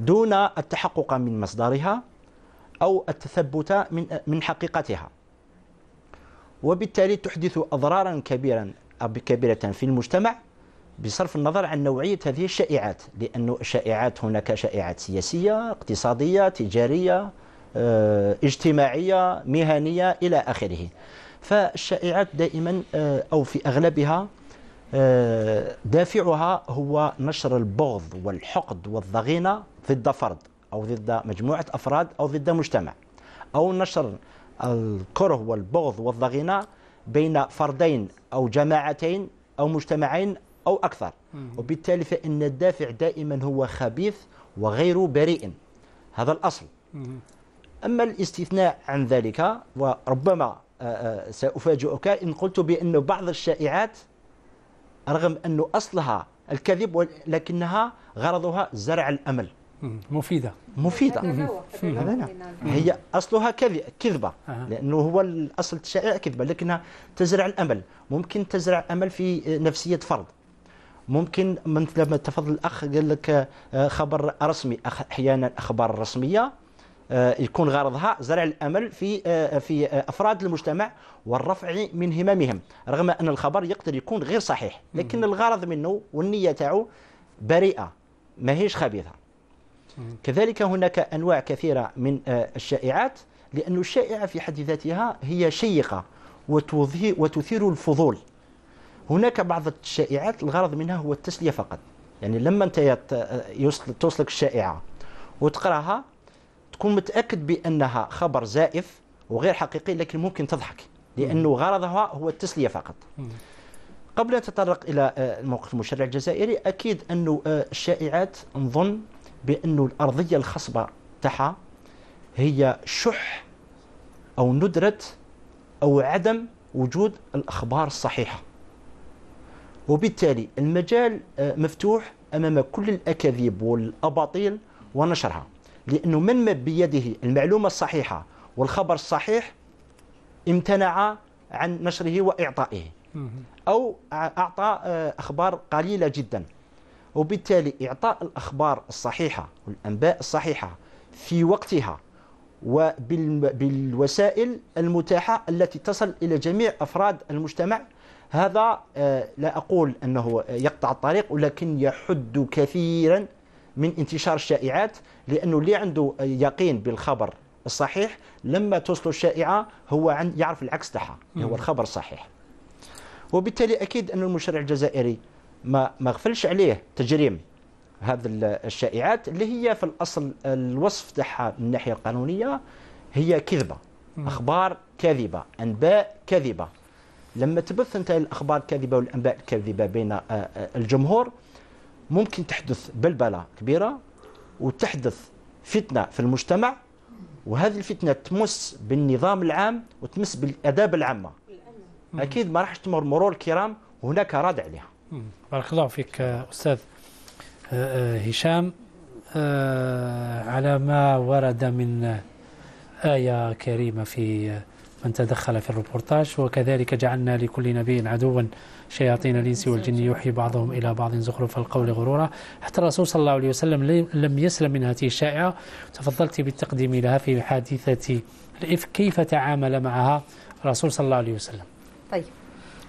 دون التحقق من مصدرها أو التثبت من آه، من حقيقتها وبالتالي تحدث أضرارا كبيرا كبيرة في المجتمع بصرف النظر عن نوعية هذه الشائعات لأن الشائعات هناك شائعات سياسية اقتصادية تجارية آه، اجتماعية مهنية إلى آخره فالشائعات دائما آه، أو في أغلبها آه، دافعها هو نشر البغض والحقد والضغينة ضد فرد أو ضد مجموعة أفراد أو ضد مجتمع أو نشر الكره والبغض والضغينة بين فردين أو جماعتين أو مجتمعين أو أكثر وبالتالي فإن الدافع دائما هو خبيث وغير بريء هذا الأصل أما الاستثناء عن ذلك وربما آه، آه، سأفاجئك إن قلت بأن بعض الشائعات رغم أن أصلها الكذب لكنها غرضها زرع الأمل مفيدة مفيدة نعم. هي أصلها كذبة لأنه هو الأصل الشائع كذبة لكنها تزرع الأمل ممكن تزرع أمل في آه، نفسية فرد ممكن من لما تفضل الأخ قال لك خبر رسمي أحيانا أخبار رسمية آه، يكون غرضها زرع الامل في آه، في آه، افراد المجتمع والرفع من هممهم رغم ان الخبر يقدر يكون غير صحيح لكن الغرض منه والنيه تاعو بريئه ماهيش خبيثه كذلك هناك انواع كثيره من الشائعات لان الشائعه في حد ذاتها هي شيقه وتثير الفضول هناك بعض الشائعات الغرض منها هو التسليه فقط يعني لما انت توصلك الشائعه وتقراها تكون متاكد بانها خبر زائف وغير حقيقي لكن ممكن تضحك لانه غرضها هو التسليه فقط قبل ان نتطرق الى آه، الموقف المشرع الجزائري اكيد انه آه، الشائعات نظن بانه الارضيه الخصبه تاعها هي شح او ندره او عدم وجود الاخبار الصحيحه وبالتالي المجال آه، مفتوح امام كل الاكاذيب والاباطيل ونشرها لأنه من ما بيده المعلومة الصحيحة والخبر الصحيح امتنع عن نشره وإعطائه أو أعطى آه، أخبار قليلة جدا وبالتالي إعطاء الأخبار الصحيحة والأنباء الصحيحة في وقتها وبالوسائل المتاحة التي تصل إلى جميع أفراد المجتمع هذا آه، لا أقول أنه يقطع الطريق ولكن يحد كثيرا من انتشار الشائعات لأنه اللي عنده يقين بالخبر الصحيح لما توصل الشائعة هو يعرف العكس تاعها هو الخبر الصحيح وبالتالي أكيد أن المشرع الجزائري ما ما غفلش عليه تجريم هذه الشائعات اللي هي في الأصل الوصف تاعها من الناحية القانونية هي كذبة أخبار كاذبة أنباء كاذبة لما تبث أنت الأخبار الكاذبة والأنباء الكاذبة بين آه، آه، الجمهور ممكن تحدث بلبلة كبيرة وتحدث فتنة في المجتمع وهذه الفتنة تمس بالنظام العام وتمس بالآداب العامة أكيد ما راحش تمر مرور الكرام وهناك رد عليها بارك الله فيك أستاذ آه، آه، هشام آه، على ما ورد من آية كريمة في من تدخل في الروبورتاج وكذلك جعلنا لكل نبي عدوا شياطين الإنس والجن يوحي بعضهم إلى بعض زخرف القول غرورا حتى الرسول صلى الله عليه وسلم لم يسلم من هذه الشائعة تفضلت بالتقديم لها في حادثة الإفك كيف تعامل معها الرسول صلى الله عليه وسلم طيب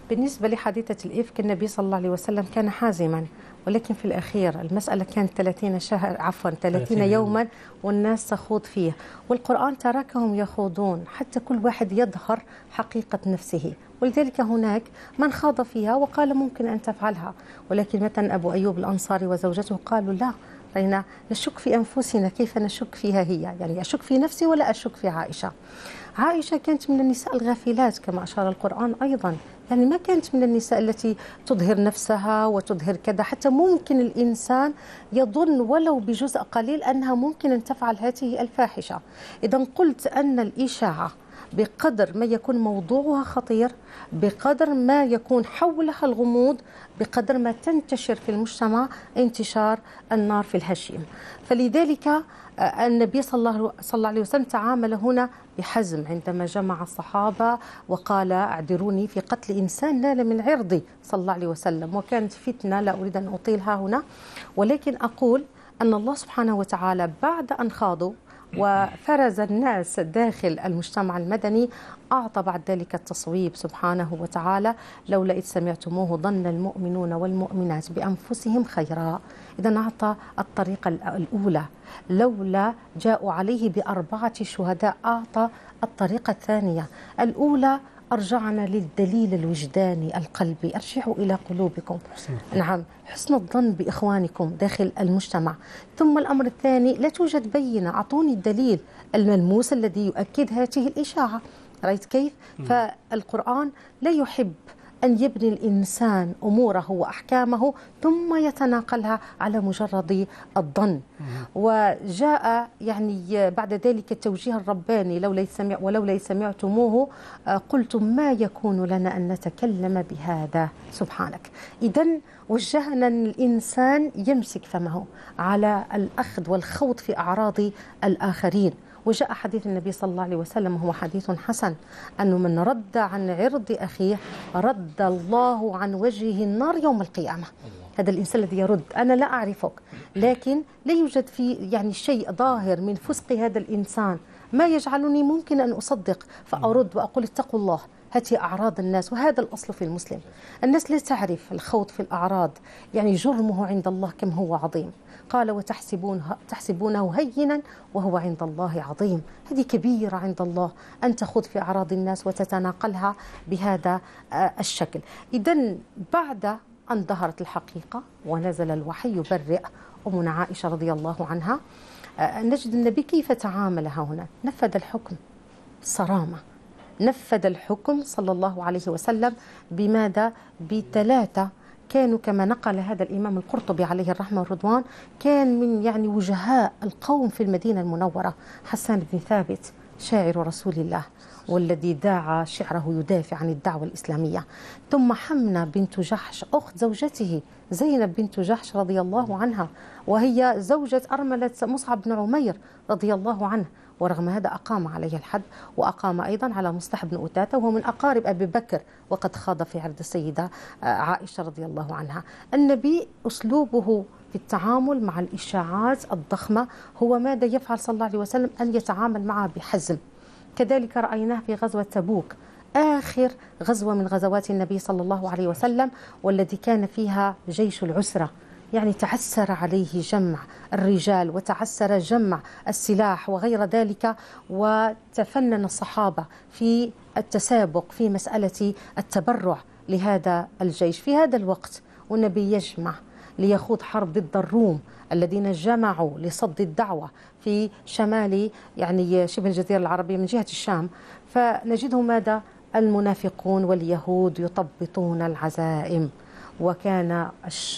بالنسبة لحادثة الإفك النبي صلى الله عليه وسلم كان حازما ولكن في الأخير المسألة كانت 30 شهر عفوا 30, يوما والناس تخوض فيه والقرآن تركهم يخوضون حتى كل واحد يظهر حقيقة نفسه ولذلك هناك من خاض فيها وقال ممكن أن تفعلها ولكن مثلا أبو أيوب الأنصاري وزوجته قالوا لا رأينا نشك في أنفسنا كيف نشك فيها هي يعني أشك في نفسي ولا أشك في عائشة عائشة كانت من النساء الغافلات كما أشار القرآن أيضا يعني ما كانت من النساء التي تظهر نفسها وتظهر كذا حتى ممكن الإنسان يظن ولو بجزء قليل أنها ممكن أن تفعل هذه الفاحشة إذا قلت أن الإشاعة بقدر ما يكون موضوعها خطير بقدر ما يكون حولها الغموض بقدر ما تنتشر في المجتمع انتشار النار في الهشيم فلذلك آه، النبي صلى الله عليه وسلم تعامل هنا بحزم عندما جمع الصحابة وقال أعذروني في قتل إنسان نال من عرضي صلى الله عليه وسلم وكانت فتنة لا أريد أن أطيلها هنا ولكن أقول أن الله سبحانه وتعالى بعد أن خاضوا وفرز الناس داخل المجتمع المدني أعطى بعد ذلك التصويب سبحانه وتعالى لولا إذ سمعتموه ظن المؤمنون والمؤمنات بأنفسهم خيرا إذا أعطى الطريقة الأولى لولا جاءوا عليه بأربعة شهداء أعطى الطريقة الثانية الأولى أرجعنا للدليل الوجداني القلبي أرجعوا إلى قلوبكم حسن. نعم حسن الظن بإخوانكم داخل المجتمع ثم الأمر الثاني لا توجد بينة أعطوني الدليل الملموس الذي يؤكد هذه الإشاعة رأيت كيف؟ فالقرآن لا يحب أن يبني الإنسان أموره وأحكامه ثم يتناقلها على مجرد الظن وجاء يعني بعد ذلك التوجيه الرباني لو سمع ولولا سمعتموه آه، قلتم ما يكون لنا أن نتكلم بهذا سبحانك إذا وجهنا الإنسان يمسك فمه على الأخذ والخوض في أعراض الآخرين وجاء حديث النبي صلى الله عليه وسلم وهو حديث حسن أنه من رد عن عرض أخيه رد الله عن وجهه النار يوم القيامة هذا الإنسان الذي يرد أنا لا أعرفك لكن لا يوجد في يعني شيء ظاهر من فسق هذا الإنسان ما يجعلني ممكن أن أصدق فأرد وأقول اتقوا الله هذه أعراض الناس وهذا الأصل في المسلم الناس لا تعرف الخوض في الأعراض يعني جرمه عند الله كم هو عظيم قال وتحسبونه تحسبونه هينا وهو عند الله عظيم هذه كبيرة عند الله أن تخوض في أعراض الناس وتتناقلها بهذا آه، الشكل إذا بعد أن ظهرت الحقيقة ونزل الوحي يبرئ أمنا عائشة رضي الله عنها آه، نجد النبي كيف تعامل هنا نفذ الحكم صرامة نفذ الحكم صلى الله عليه وسلم بماذا بثلاثة كانوا كما نقل هذا الإمام القرطبي عليه الرحمة والرضوان كان من يعني وجهاء القوم في المدينة المنورة حسان بن ثابت شاعر رسول الله والذي داعى شعره يدافع عن الدعوة الإسلامية ثم حمنة بنت جحش أخت زوجته زينب بنت جحش رضي الله عنها وهي زوجة أرملة مصعب بن عمير رضي الله عنه ورغم هذا أقام عليه الحد وأقام أيضا على مصطح بن أتاتة وهو من أقارب أبي بكر وقد خاض في عرض السيدة آه، عائشة رضي الله عنها النبي أسلوبه في التعامل مع الإشاعات الضخمة هو ماذا يفعل صلى الله عليه وسلم أن يتعامل معها بحزم كذلك رأيناه في غزوة تبوك آخر غزوة من غزوات النبي صلى الله عليه وسلم والذي كان فيها جيش العسرة يعني تعسر عليه جمع الرجال وتعسر جمع السلاح وغير ذلك وتفنن الصحابة في التسابق في مسألة التبرع لهذا الجيش في هذا الوقت والنبي يجمع ليخوض حرب ضد الروم الذين جمعوا لصد الدعوة في شمال يعني شبه الجزيرة العربية من جهة الشام فنجده ماذا المنافقون واليهود يطبطون العزائم وكان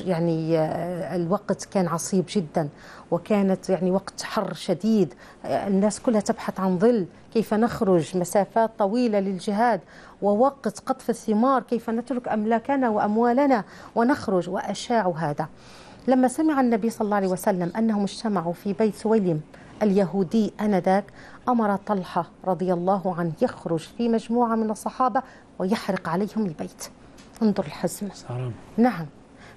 يعني آه، الوقت كان عصيب جدا وكانت يعني وقت حر شديد آه، الناس كلها تبحث عن ظل كيف نخرج مسافات طويلة للجهاد ووقت قطف الثمار كيف نترك أملاكنا وأموالنا ونخرج وأشاعوا هذا لما سمع النبي صلى الله عليه وسلم أنهم اجتمعوا في بيت سويلم اليهودي أنذاك أمر طلحة رضي الله عنه يخرج في مجموعة من الصحابة ويحرق عليهم البيت انظر الحزمة سلام. نعم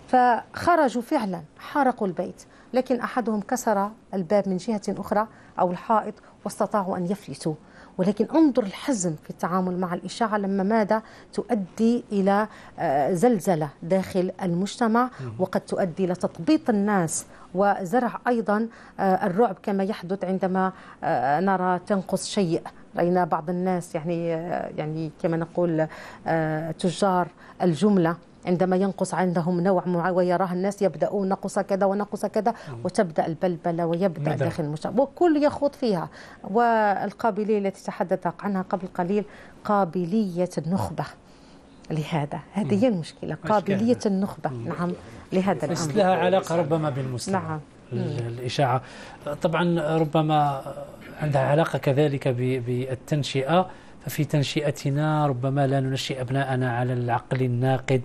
فخرجوا فعلا حرقوا البيت لكن أحدهم كسر الباب من جهة أخرى أو الحائط واستطاعوا أن يفلتوا ولكن انظر الحزم في التعامل مع الإشاعة لما ماذا تؤدي إلى آه، زلزلة داخل المجتمع وقد تؤدي إلى تطبيط الناس وزرع أيضا آه، الرعب كما يحدث عندما آه، نرى تنقص شيء راينا بعض الناس يعني يعني كما نقول آه، تجار الجمله عندما ينقص عندهم نوع معين ويراه الناس يبداون نقص كذا ونقص كذا وتبدا البلبله ويبدا مدى. داخل المجتمع وكل يخوض فيها والقابليه التي تحدث عنها قبل قليل قابليه النخبه لهذا هذه هي المشكله قابليه النخبه نعم لهذا الامر لها علاقه ربما بالمسلم نعم الإشاعة طبعا ربما عندها علاقة كذلك بالتنشئة ففي تنشئتنا ربما لا ننشئ أبناءنا على العقل الناقد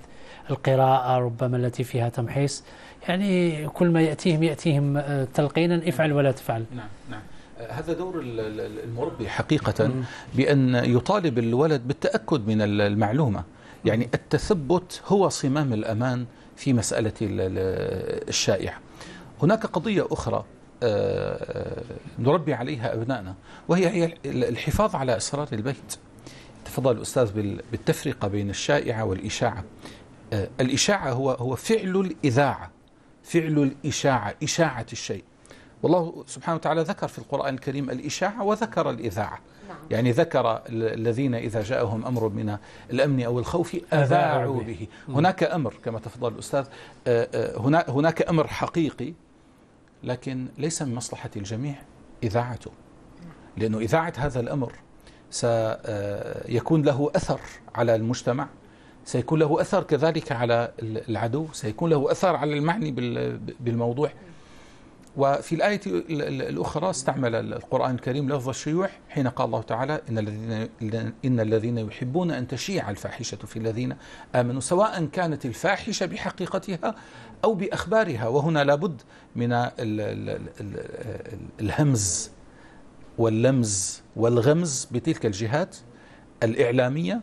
القراءة ربما التي فيها تمحيص يعني كل ما يأتيهم يأتيهم آه، تلقينا افعل نعم. ولا تفعل نعم نعم آه، هذا دور المربي حقيقة بأن يطالب الولد بالتأكد من المعلومة يعني التثبت هو صمام الأمان في مسألة الشائعة هناك قضية أخرى آه، آه، نربي عليها أبنائنا وهي هي الحفاظ على أسرار البيت تفضل الأستاذ بالتفرقة بين الشائعة والإشاعة آه، الإشاعة هو هو فعل الإذاعة فعل الإشاعة إشاعة الشيء والله سبحانه وتعالى ذكر في القرآن الكريم الإشاعة وذكر الإذاعة نعم. يعني ذكر الذين إذا جاءهم أمر من الأمن أو الخوف أذاعوا به هناك أمر كما تفضل الأستاذ هناك أمر حقيقي لكن ليس من مصلحة الجميع إذاعته لأن إذاعة هذا الأمر سيكون آه، له أثر على المجتمع سيكون له أثر كذلك على العدو سيكون له أثر على المعني بالموضوع وفي الآية الأخرى استعمل القرآن الكريم لفظ الشيوع حين قال الله تعالى إن الذين, إن الذين يحبون أن تشيع الفاحشة في الذين آمنوا سواء كانت الفاحشة بحقيقتها أو بأخبارها وهنا لابد من الهمز واللمز والغمز بتلك الجهات الإعلامية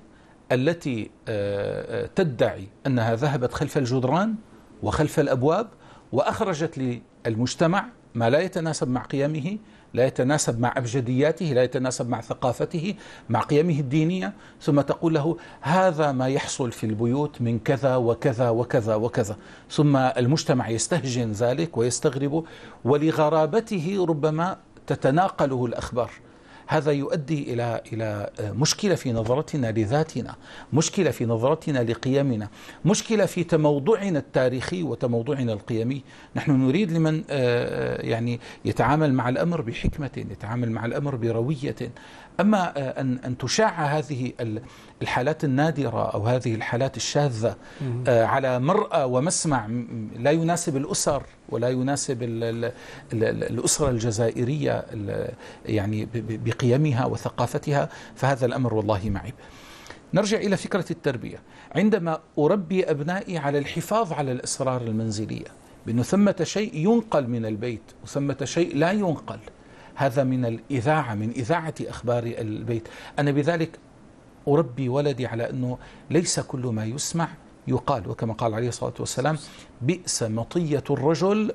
التي آه، آه، تدعي أنها ذهبت خلف الجدران وخلف الأبواب وأخرجت المجتمع ما لا يتناسب مع قيمه لا يتناسب مع أبجدياته لا يتناسب مع ثقافته مع قيمه الدينية ثم تقول له هذا ما يحصل في البيوت من كذا وكذا وكذا وكذا ثم المجتمع يستهجن ذلك ويستغرب ولغرابته ربما تتناقله الأخبار هذا يؤدي إلى إلى آه، مشكلة في نظرتنا لذاتنا مشكلة في نظرتنا لقيمنا مشكلة في تموضعنا التاريخي وتموضعنا القيمي نحن نريد لمن آه، آه، يعني يتعامل مع الأمر بحكمة يتعامل مع الأمر بروية أما آه، أن أن تشاع هذه الحالات النادرة أو هذه الحالات الشاذة آه، على مرأى ومسمع لا يناسب الأسر ولا يناسب الأسرة الجزائرية يعني بقيمها وثقافتها فهذا الأمر والله معيب نرجع إلى فكرة التربية عندما أربي أبنائي على الحفاظ على الأسرار المنزلية بأنه ثمة شيء ينقل من البيت وثمة شيء لا ينقل هذا من الإذاعة من إذاعة أخبار البيت أنا بذلك أربي ولدي على أنه ليس كل ما يسمع يقال وكما قال عليه الصلاة والسلام بئس مطية الرجل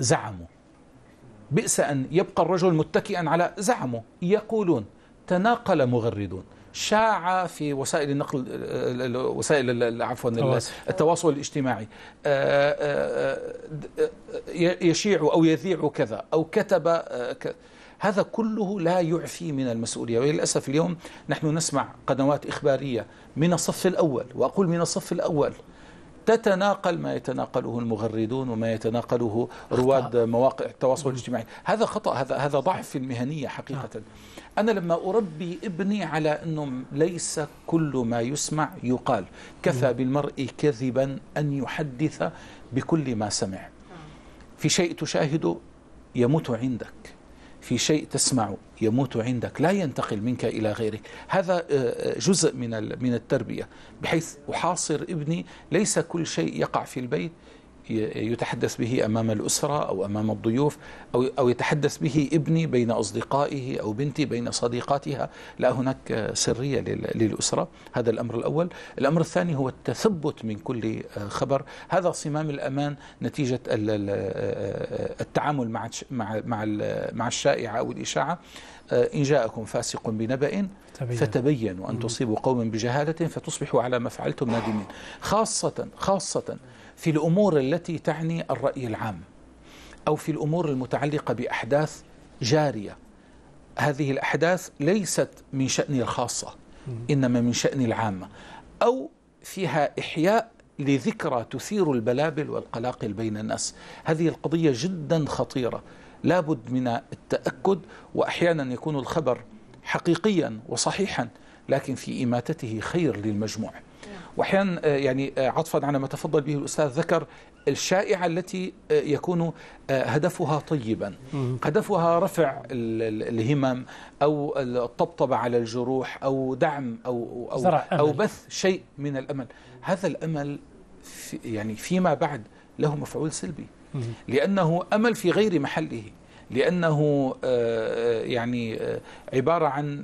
زعمه بئس أن يبقى الرجل متكئا على زعمه يقولون تناقل مغردون شاع في وسائل النقل وسائل عفوا التواصل الاجتماعي آه، آه، آه، يشيع او يذيع كذا او كتب هذا كله لا يعفي من المسؤولية وللأسف اليوم نحن نسمع قنوات إخبارية من الصف الأول وأقول من الصف الأول تتناقل ما يتناقله المغردون وما يتناقله رواد مواقع التواصل الاجتماعي هذا خطأ هذا هذا ضعف في المهنية حقيقة نعم. أنا لما أربي ابني على أنه ليس كل ما يسمع يقال كفى نعم. بالمرء كذبا أن يحدث بكل ما سمع نعم. في شيء تشاهده يموت عندك في شيء تسمعه يموت عندك لا ينتقل منك إلى غيرك هذا آه، آه، جزء من من التربية بحيث أحاصر ابني ليس كل شيء يقع في البيت يتحدث به امام الاسره او امام الضيوف او او يتحدث به ابني بين اصدقائه او بنتي بين صديقاتها، لا هناك سريه للاسره، هذا الامر الاول، الامر الثاني هو التثبت من كل آه، خبر، هذا صمام الامان نتيجه آه، آه، التعامل مع مع مع الشائعه او الاشاعه، إن جاءكم فاسق بنبأ فتبينوا أن تصيبوا قوما بجهالة فتصبحوا على ما فعلتم نادمين خاصة خاصة في الأمور التي تعني الرأي العام أو في الأمور المتعلقة بأحداث جارية هذه الأحداث ليست من شأن الخاصة إنما من شأن العامة أو فيها إحياء لذكرى تثير البلابل والقلاقل بين الناس هذه القضية جدا خطيرة لابد من التأكد وأحيانا يكون الخبر حقيقيا وصحيحا لكن في إماتته خير للمجموع واحيانا آه، يعني آه، عطفا على ما تفضل به الاستاذ ذكر الشائعه التي آه، يكون هدفها طيبا هدفها رفع الهمم او الطبطبه على الجروح او دعم او او, أو بث شيء من الامل هذا الامل في يعني فيما بعد له مفعول سلبي لانه امل في غير محله لانه يعني عباره عن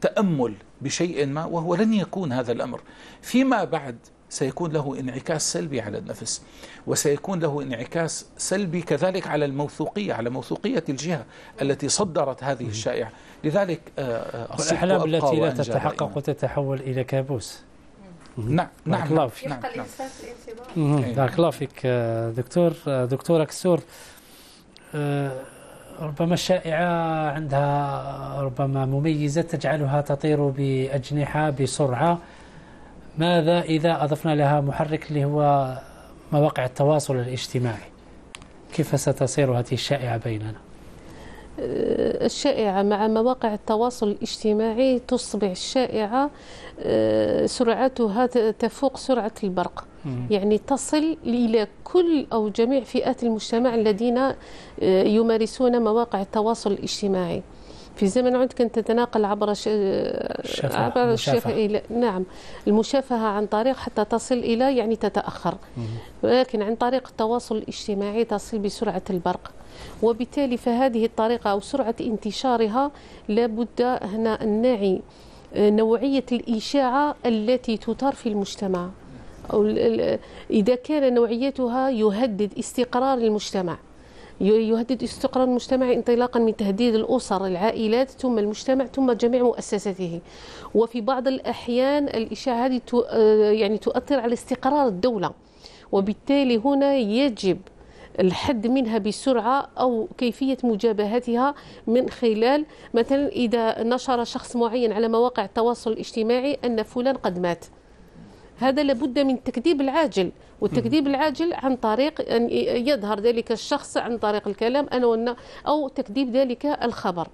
تامل بشيء ما وهو لن يكون هذا الأمر فيما بعد سيكون له انعكاس سلبي على النفس وسيكون له انعكاس سلبي كذلك على الموثوقية على موثوقية الجهة التي صدرت هذه الشائعة لذلك آه، آه، الأحلام التي لا تتحقق وتتحول إلى كابوس نعم نعم الله فيك نعم بارك الله نعم، فيك نعم، نعم. إيه. آه، دكتور دكتورة كسور ربما الشائعة عندها ربما مميزة تجعلها تطير بأجنحة بسرعة ماذا إذا أضفنا لها محرك اللي هو مواقع التواصل الاجتماعي كيف ستصير هذه الشائعة بيننا؟ آه، الشائعة مع مواقع التواصل الاجتماعي تصبح الشائعة آه، سرعتها تفوق سرعة البرق يعني تصل إلى كل أو جميع فئات المجتمع الذين آه، يمارسون مواقع التواصل الاجتماعي في زمن عود كانت تتناقل عبر ش... عبر الشفاه إلى... نعم المشافهة عن طريق حتى تصل إلى يعني تتأخر ولكن عن طريق التواصل الاجتماعي تصل بسرعة البرق وبالتالي فهذه الطريقة أو سرعة انتشارها لابد هنا أن نعي آه، نوعية الإشاعة التي تثار في المجتمع أو إذا كان نوعيتها يهدد استقرار المجتمع يهدد استقرار المجتمع انطلاقا من تهديد الأسر العائلات ثم المجتمع ثم جميع مؤسساته وفي بعض الأحيان الإشاعة هذه آه، يعني تؤثر على استقرار الدولة وبالتالي هنا يجب الحد منها بسرعة أو كيفية مجابهتها من خلال مثلا إذا نشر شخص معين على مواقع التواصل الاجتماعي أن فلان قد مات هذا لابد من التكذيب العاجل والتكذيب العاجل عن طريق أن يظهر ذلك الشخص عن طريق الكلام أو أو تكذيب ذلك الخبر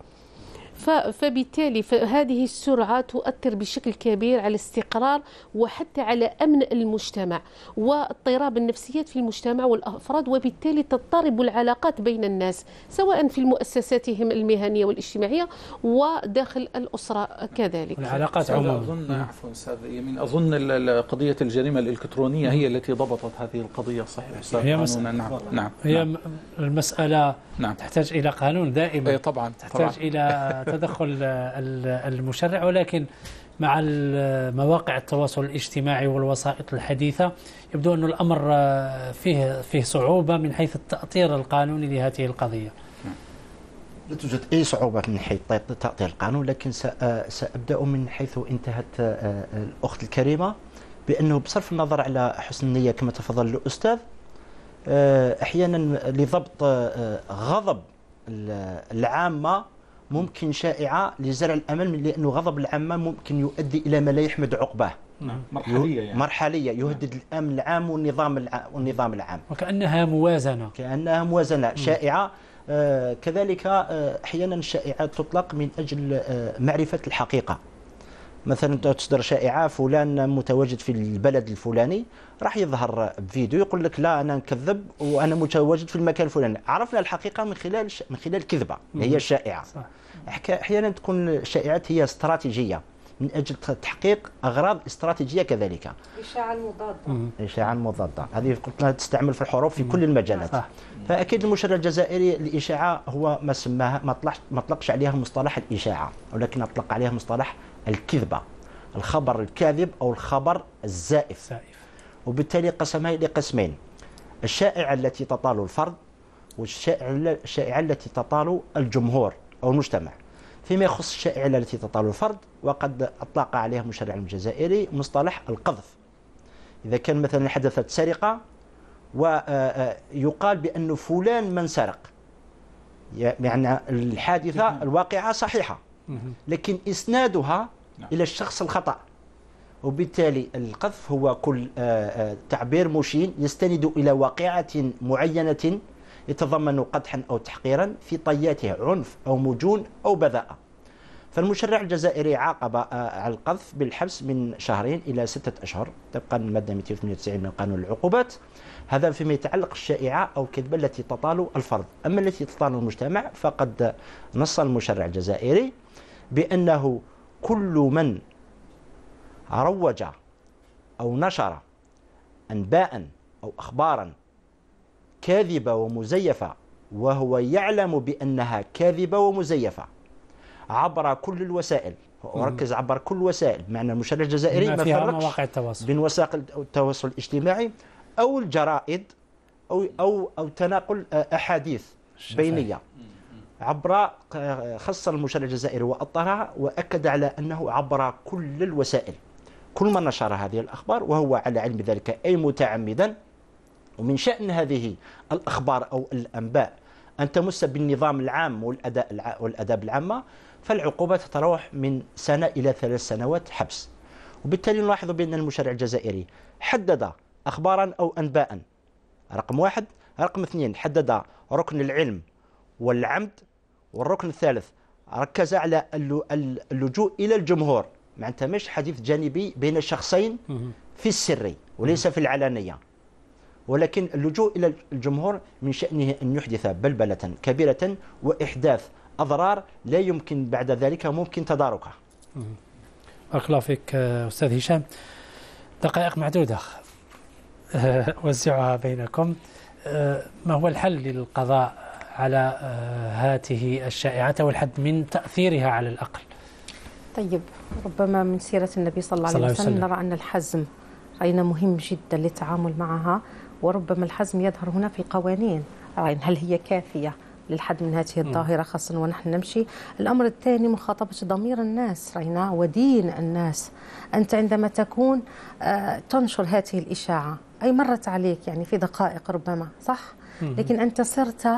فبالتالي فهذه السرعة تؤثر بشكل كبير على الاستقرار وحتى على أمن المجتمع واضطراب النفسيات في المجتمع والأفراد وبالتالي تضطرب العلاقات بين الناس سواء في مؤسساتهم المهنية والاجتماعية وداخل الأسرة كذلك العلاقات عموما أظن نعم. عفوا أستاذ يمين أظن قضية الجريمة الإلكترونية هي التي ضبطت هذه القضية صحيح أستاذ هي مسألة نعم. نعم. نعم هي نعم. المسألة نعم. تحتاج إلى قانون دائما إيه، طبعا تحتاج طبعا. إلى تدخل المشرع ولكن مع مواقع التواصل الاجتماعي والوسائط الحديثة يبدو أن الأمر فيه, فيه صعوبة من حيث التأطير القانوني لهذه القضية لا توجد أي صعوبة من حيث تأطير القانون لكن سأبدأ من حيث انتهت آه، الأخت الكريمة بأنه بصرف النظر على حسن النية كما تفضل الأستاذ آه، أحيانا لضبط آه، غضب العامة ممكن شائعه لزرع الامل لانه غضب العامه ممكن يؤدي الى ما لا يحمد عقباه نعم مرحليه يعني مرحليه نعم. يهدد نعم. الامن العام والنظام العام والنظام العام وكانها موازنه كانها موازنه شائعه آه، كذلك آه، احيانا الشائعات تطلق من اجل آه، معرفه الحقيقه مثلا تصدر شائعه فلان متواجد في البلد الفلاني راح يظهر بفيديو يقول لك لا انا نكذب وانا متواجد في المكان الفلاني عرفنا الحقيقه من خلال ش... من خلال كذبه هي الشائعه احيانا تكون الشائعات هي استراتيجيه من اجل تحقيق اغراض استراتيجيه كذلك اشاعه مضاده اشاعه مضاده هذه قلت لها تستعمل في الحروب في كل المجالات صح. فاكيد المشرع الجزائري الاشاعه هو ما سماها ما طلعش ما طلقش عليها مصطلح الاشاعه ولكن اطلق عليها مصطلح الكذبة الخبر الكاذب أو الخبر الزائف زائف. وبالتالي قسمها إلى قسمين الشائعة التي تطال الفرد والشائعة التي تطال الجمهور أو المجتمع فيما يخص الشائعة التي تطال الفرد وقد أطلق عليها المشرع الجزائري مصطلح القذف إذا كان مثلا حدثت سرقة ويقال آه، آه، بأن فلان من سرق يعني الحادثة الواقعة صحيحة لكن إسنادها نعم. إلى الشخص الخطأ وبالتالي القذف هو كل آه، آه، تعبير مشين يستند إلى واقعة معينة يتضمن قدحا أو تحقيرا في طياتها عنف أو مجون أو بذاءة فالمشرع الجزائري عاقب آه، على القذف بالحبس من شهرين إلى ستة أشهر طبقا المادة 298 من قانون العقوبات هذا فيما يتعلق الشائعة أو الكذبة التي تطال الفرد أما التي تطال المجتمع فقد نص المشرع الجزائري بأنه كل من روج أو نشر أنباء أو أخبارا كاذبة ومزيفة وهو يعلم بأنها كاذبة ومزيفة عبر كل الوسائل وأركز عبر كل وسائل معنى المشرع الجزائري ما فرقش بين وسائل التواصل الاجتماعي أو الجرائد أو أو أو تناقل آه، أحاديث بينية عبر آه، خص المشرع الجزائري وأطرها وأكد على أنه عبر كل الوسائل كل من نشر هذه الأخبار وهو على علم ذلك أي متعمدا ومن شأن هذه الأخبار أو الأنباء أن تمس بالنظام العام والأداء والأداب العامة فالعقوبة تتراوح من سنة إلى ثلاث سنوات حبس وبالتالي نلاحظ بأن المشرع الجزائري حدد أخبارا أو أنباء رقم واحد رقم اثنين حدد ركن العلم والعمد والركن الثالث ركز على اللجوء إلى الجمهور معناتها مش حديث جانبي بين شخصين في السري وليس في العلانية ولكن اللجوء إلى الجمهور من شأنه أن يحدث بلبلة كبيرة وإحداث أضرار لا يمكن بعد ذلك ممكن تداركها بارك الله فيك آه، أستاذ هشام دقائق معدودة آه، وزعها بينكم آه، ما هو الحل للقضاء على آه، هاته الشائعات والحد من تأثيرها على الأقل طيب ربما من سيرة النبي صلى الله عليه وسلم نرى أن الحزم رأينا مهم جدا للتعامل معها وربما الحزم يظهر هنا في قوانين هل هي كافية للحد من هذه الظاهرة خاصة ونحن نمشي الأمر الثاني مخاطبة ضمير الناس رأينا ودين الناس أنت عندما تكون آه، تنشر هذه الإشاعة أي مرت عليك يعني في دقائق ربما صح لكن أنت صرت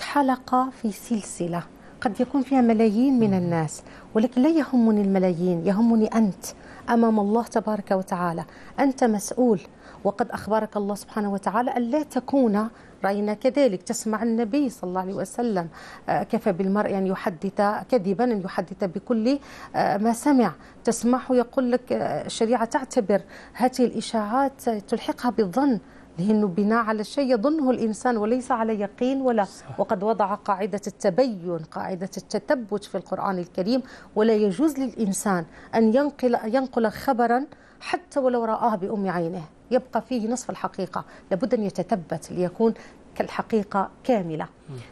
حلقة في سلسلة قد يكون فيها ملايين من الناس ولكن لا يهمني الملايين يهمني أنت أمام الله تبارك وتعالى أنت مسؤول وقد أخبرك الله سبحانه وتعالى ألا تكون رأينا كذلك تسمع النبي صلى الله عليه وسلم آه، كفى بالمرء أن يحدث كذبا أن يحدث بكل آه، ما سمع تسمعه يقول لك آه، الشريعة تعتبر هذه الإشاعات تلحقها بالظن لأنه بناء على شيء يظنه الإنسان وليس على يقين ولا صح. وقد وضع قاعدة التبين قاعدة التثبت في القرآن الكريم ولا يجوز للإنسان أن ينقل, ينقل خبرا حتى ولو رآه بأم عينه يبقى فيه نصف الحقيقة لابد أن يتثبت ليكون كالحقيقة كاملة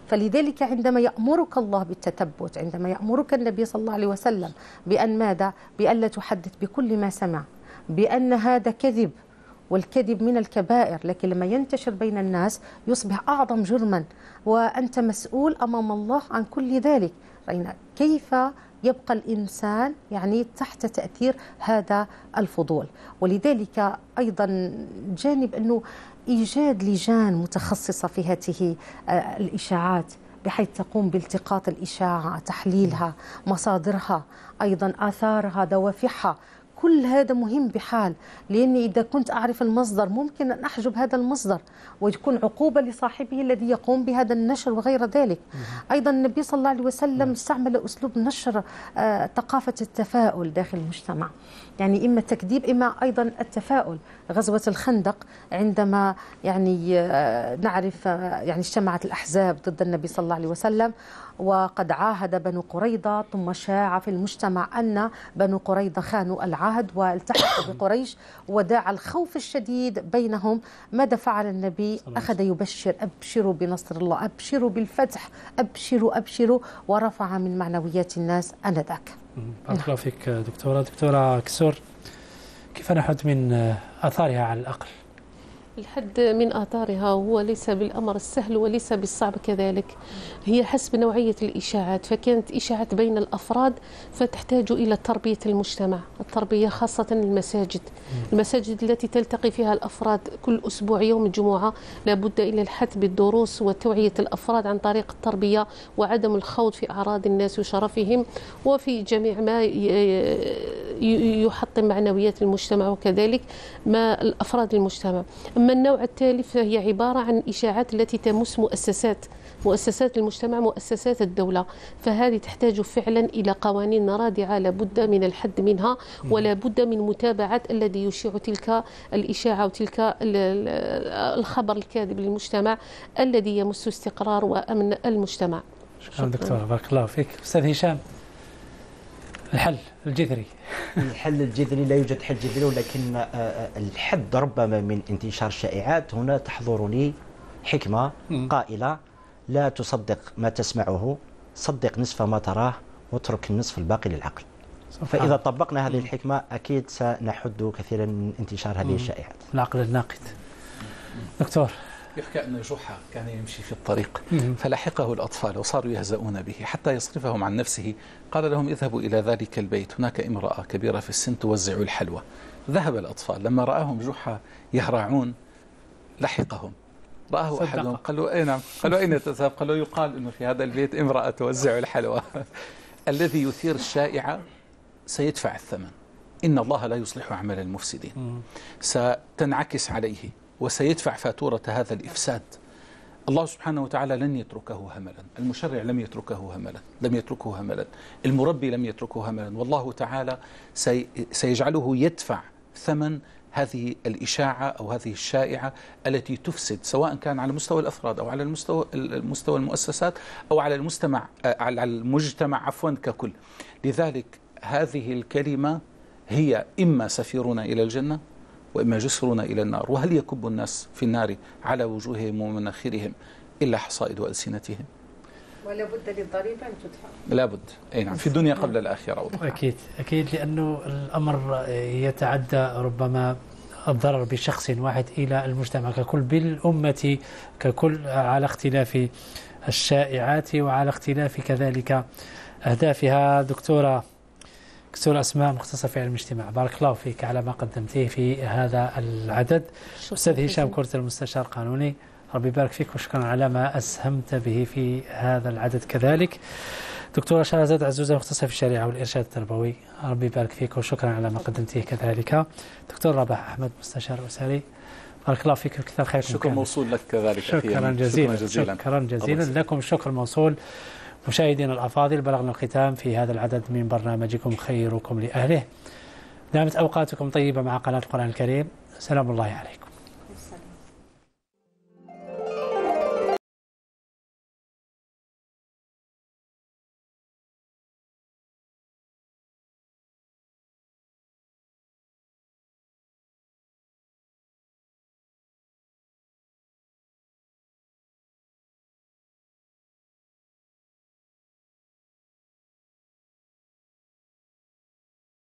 فلذلك عندما يأمرك الله بالتثبت عندما يأمرك النبي صلى الله عليه وسلم بأن ماذا؟ بأن لا تحدث بكل ما سمع بأن هذا كذب والكذب من الكبائر لكن لما ينتشر بين الناس يصبح أعظم جرما وأنت مسؤول أمام الله عن كل ذلك رأينا كيف يبقى الإنسان يعني تحت تأثير هذا الفضول ولذلك أيضا جانب أنه إيجاد لجان متخصصة في هذه آه، الإشاعات بحيث تقوم بالتقاط الإشاعة تحليلها مصادرها أيضا آثارها دوافعها كل هذا مهم بحال لأني إذا كنت أعرف المصدر ممكن أن أحجب هذا المصدر ويكون عقوبة لصاحبه الذي يقوم بهذا النشر وغير ذلك أيضا النبي صلى الله عليه وسلم استعمل أسلوب نشر آه، ثقافة التفاؤل داخل المجتمع يعني إما التكذيب إما أيضا التفاؤل غزوة الخندق عندما يعني آه، نعرف آه، يعني اجتمعت الأحزاب ضد النبي صلى الله عليه وسلم وقد عاهد بنو قريضة ثم شاع في المجتمع أن بنو قريضة خانوا العهد والتحقوا بقريش وداع الخوف الشديد بينهم ماذا فعل النبي أخذ يبشر أبشروا بنصر الله أبشروا بالفتح أبشروا أبشروا ورفع من معنويات الناس آنذاك بارك الله فيك دكتورة دكتورة كسور كيف نحد من أثارها على الأقل الحد من آثارها هو ليس بالأمر السهل وليس بالصعب كذلك هي حسب نوعية الإشاعات فكانت إشاعات بين الأفراد فتحتاج إلى تربية المجتمع التربية خاصة المساجد المساجد التي تلتقي فيها الأفراد كل أسبوع يوم الجمعة لابد إلى الحث بالدروس وتوعية الأفراد عن طريق التربية وعدم الخوض في أعراض الناس وشرفهم وفي جميع ما يحطم معنويات المجتمع وكذلك ما الأفراد المجتمع أما النوع التالي فهي عبارة عن إشاعات التي تمس مؤسسات مؤسسات المجتمع مؤسسات الدولة فهذه تحتاج فعلا إلى قوانين رادعة لابد من الحد منها ولا بد من متابعة الذي يشيع تلك الإشاعة وتلك الخبر الكاذب للمجتمع الذي يمس استقرار وأمن المجتمع شكرا. دكتور بارك الله فيك أستاذ هشام الحل الجذري الحل الجذري لا يوجد حل جذري ولكن آه، آه، الحد ربما من انتشار الشائعات هنا تحضرني حكمة قائلة لا تصدق ما تسمعه صدق نصف ما تراه واترك النصف الباقي للعقل فإذا طبقنا هذه الحكمة أكيد سنحد كثيرا من انتشار هذه الشائعات العقل الناقد دكتور يحكى أن جحا كان يمشي في الطريق فلحقه الأطفال وصاروا يهزؤون به حتى يصرفهم عن نفسه قال لهم اذهبوا إلى ذلك البيت هناك امرأة كبيرة في السن توزع الحلوى ذهب الأطفال لما رآهم جحا يهرعون لحقهم رآه أحدهم قالوا أي نعم قالوا أين تذهب قالوا يقال أنه في هذا البيت امرأة توزع الحلوى الذي يثير الشائعة سيدفع الثمن إن الله لا يصلح عمل المفسدين ستنعكس عليه وسيدفع فاتورة هذا الإفساد الله سبحانه وتعالى لن يتركه هملا المشرع لم يتركه هملا لم يتركه هملا المربي لم يتركه هملا والله تعالى سي سيجعله يدفع ثمن هذه الإشاعة أو هذه الشائعة التي تفسد سواء كان على مستوى الأفراد أو على المستوى مستوى المؤسسات أو على المجتمع على المجتمع عفوا ككل لذلك هذه الكلمة هي إما سفيرنا إلى الجنة وإما جسرنا إلى النار وهل يكب الناس في النار على وجوههم ومناخرهم إلا حصائد ألسنتهم ولا بد للضريبة أن تدفع لا بد أي نعم في الدنيا قبل الآخرة أكيد أكيد لأنه الأمر آه، يتعدى ربما الضرر بشخص واحد إلى المجتمع ككل بالأمة ككل على اختلاف الشائعات وعلى اختلاف كذلك أهدافها دكتورة دكتور أسماء مختصة في علم الاجتماع بارك الله فيك على ما قدمتيه في هذا العدد أستاذ هشام كرت المستشار قانوني ربي يبارك فيك وشكرا على ما أسهمت به في هذا العدد كذلك دكتورة شهرزاد عزوزة مختصة في الشريعة والإرشاد التربوي ربي يبارك فيك وشكرا على ما قدمتيه كذلك دكتور رباح أحمد مستشار أسري بارك الله فيك كثير خير شكرا موصول لك كذلك شكرا جزيلا شكرا جزيلا, شكرا جزيلا لكم شكر موصول مشاهدينا الأفاضل بلغنا الختام في هذا العدد من برنامجكم خيركم لأهله دامت أوقاتكم طيبة مع قناة القرآن الكريم سلام الله عليكم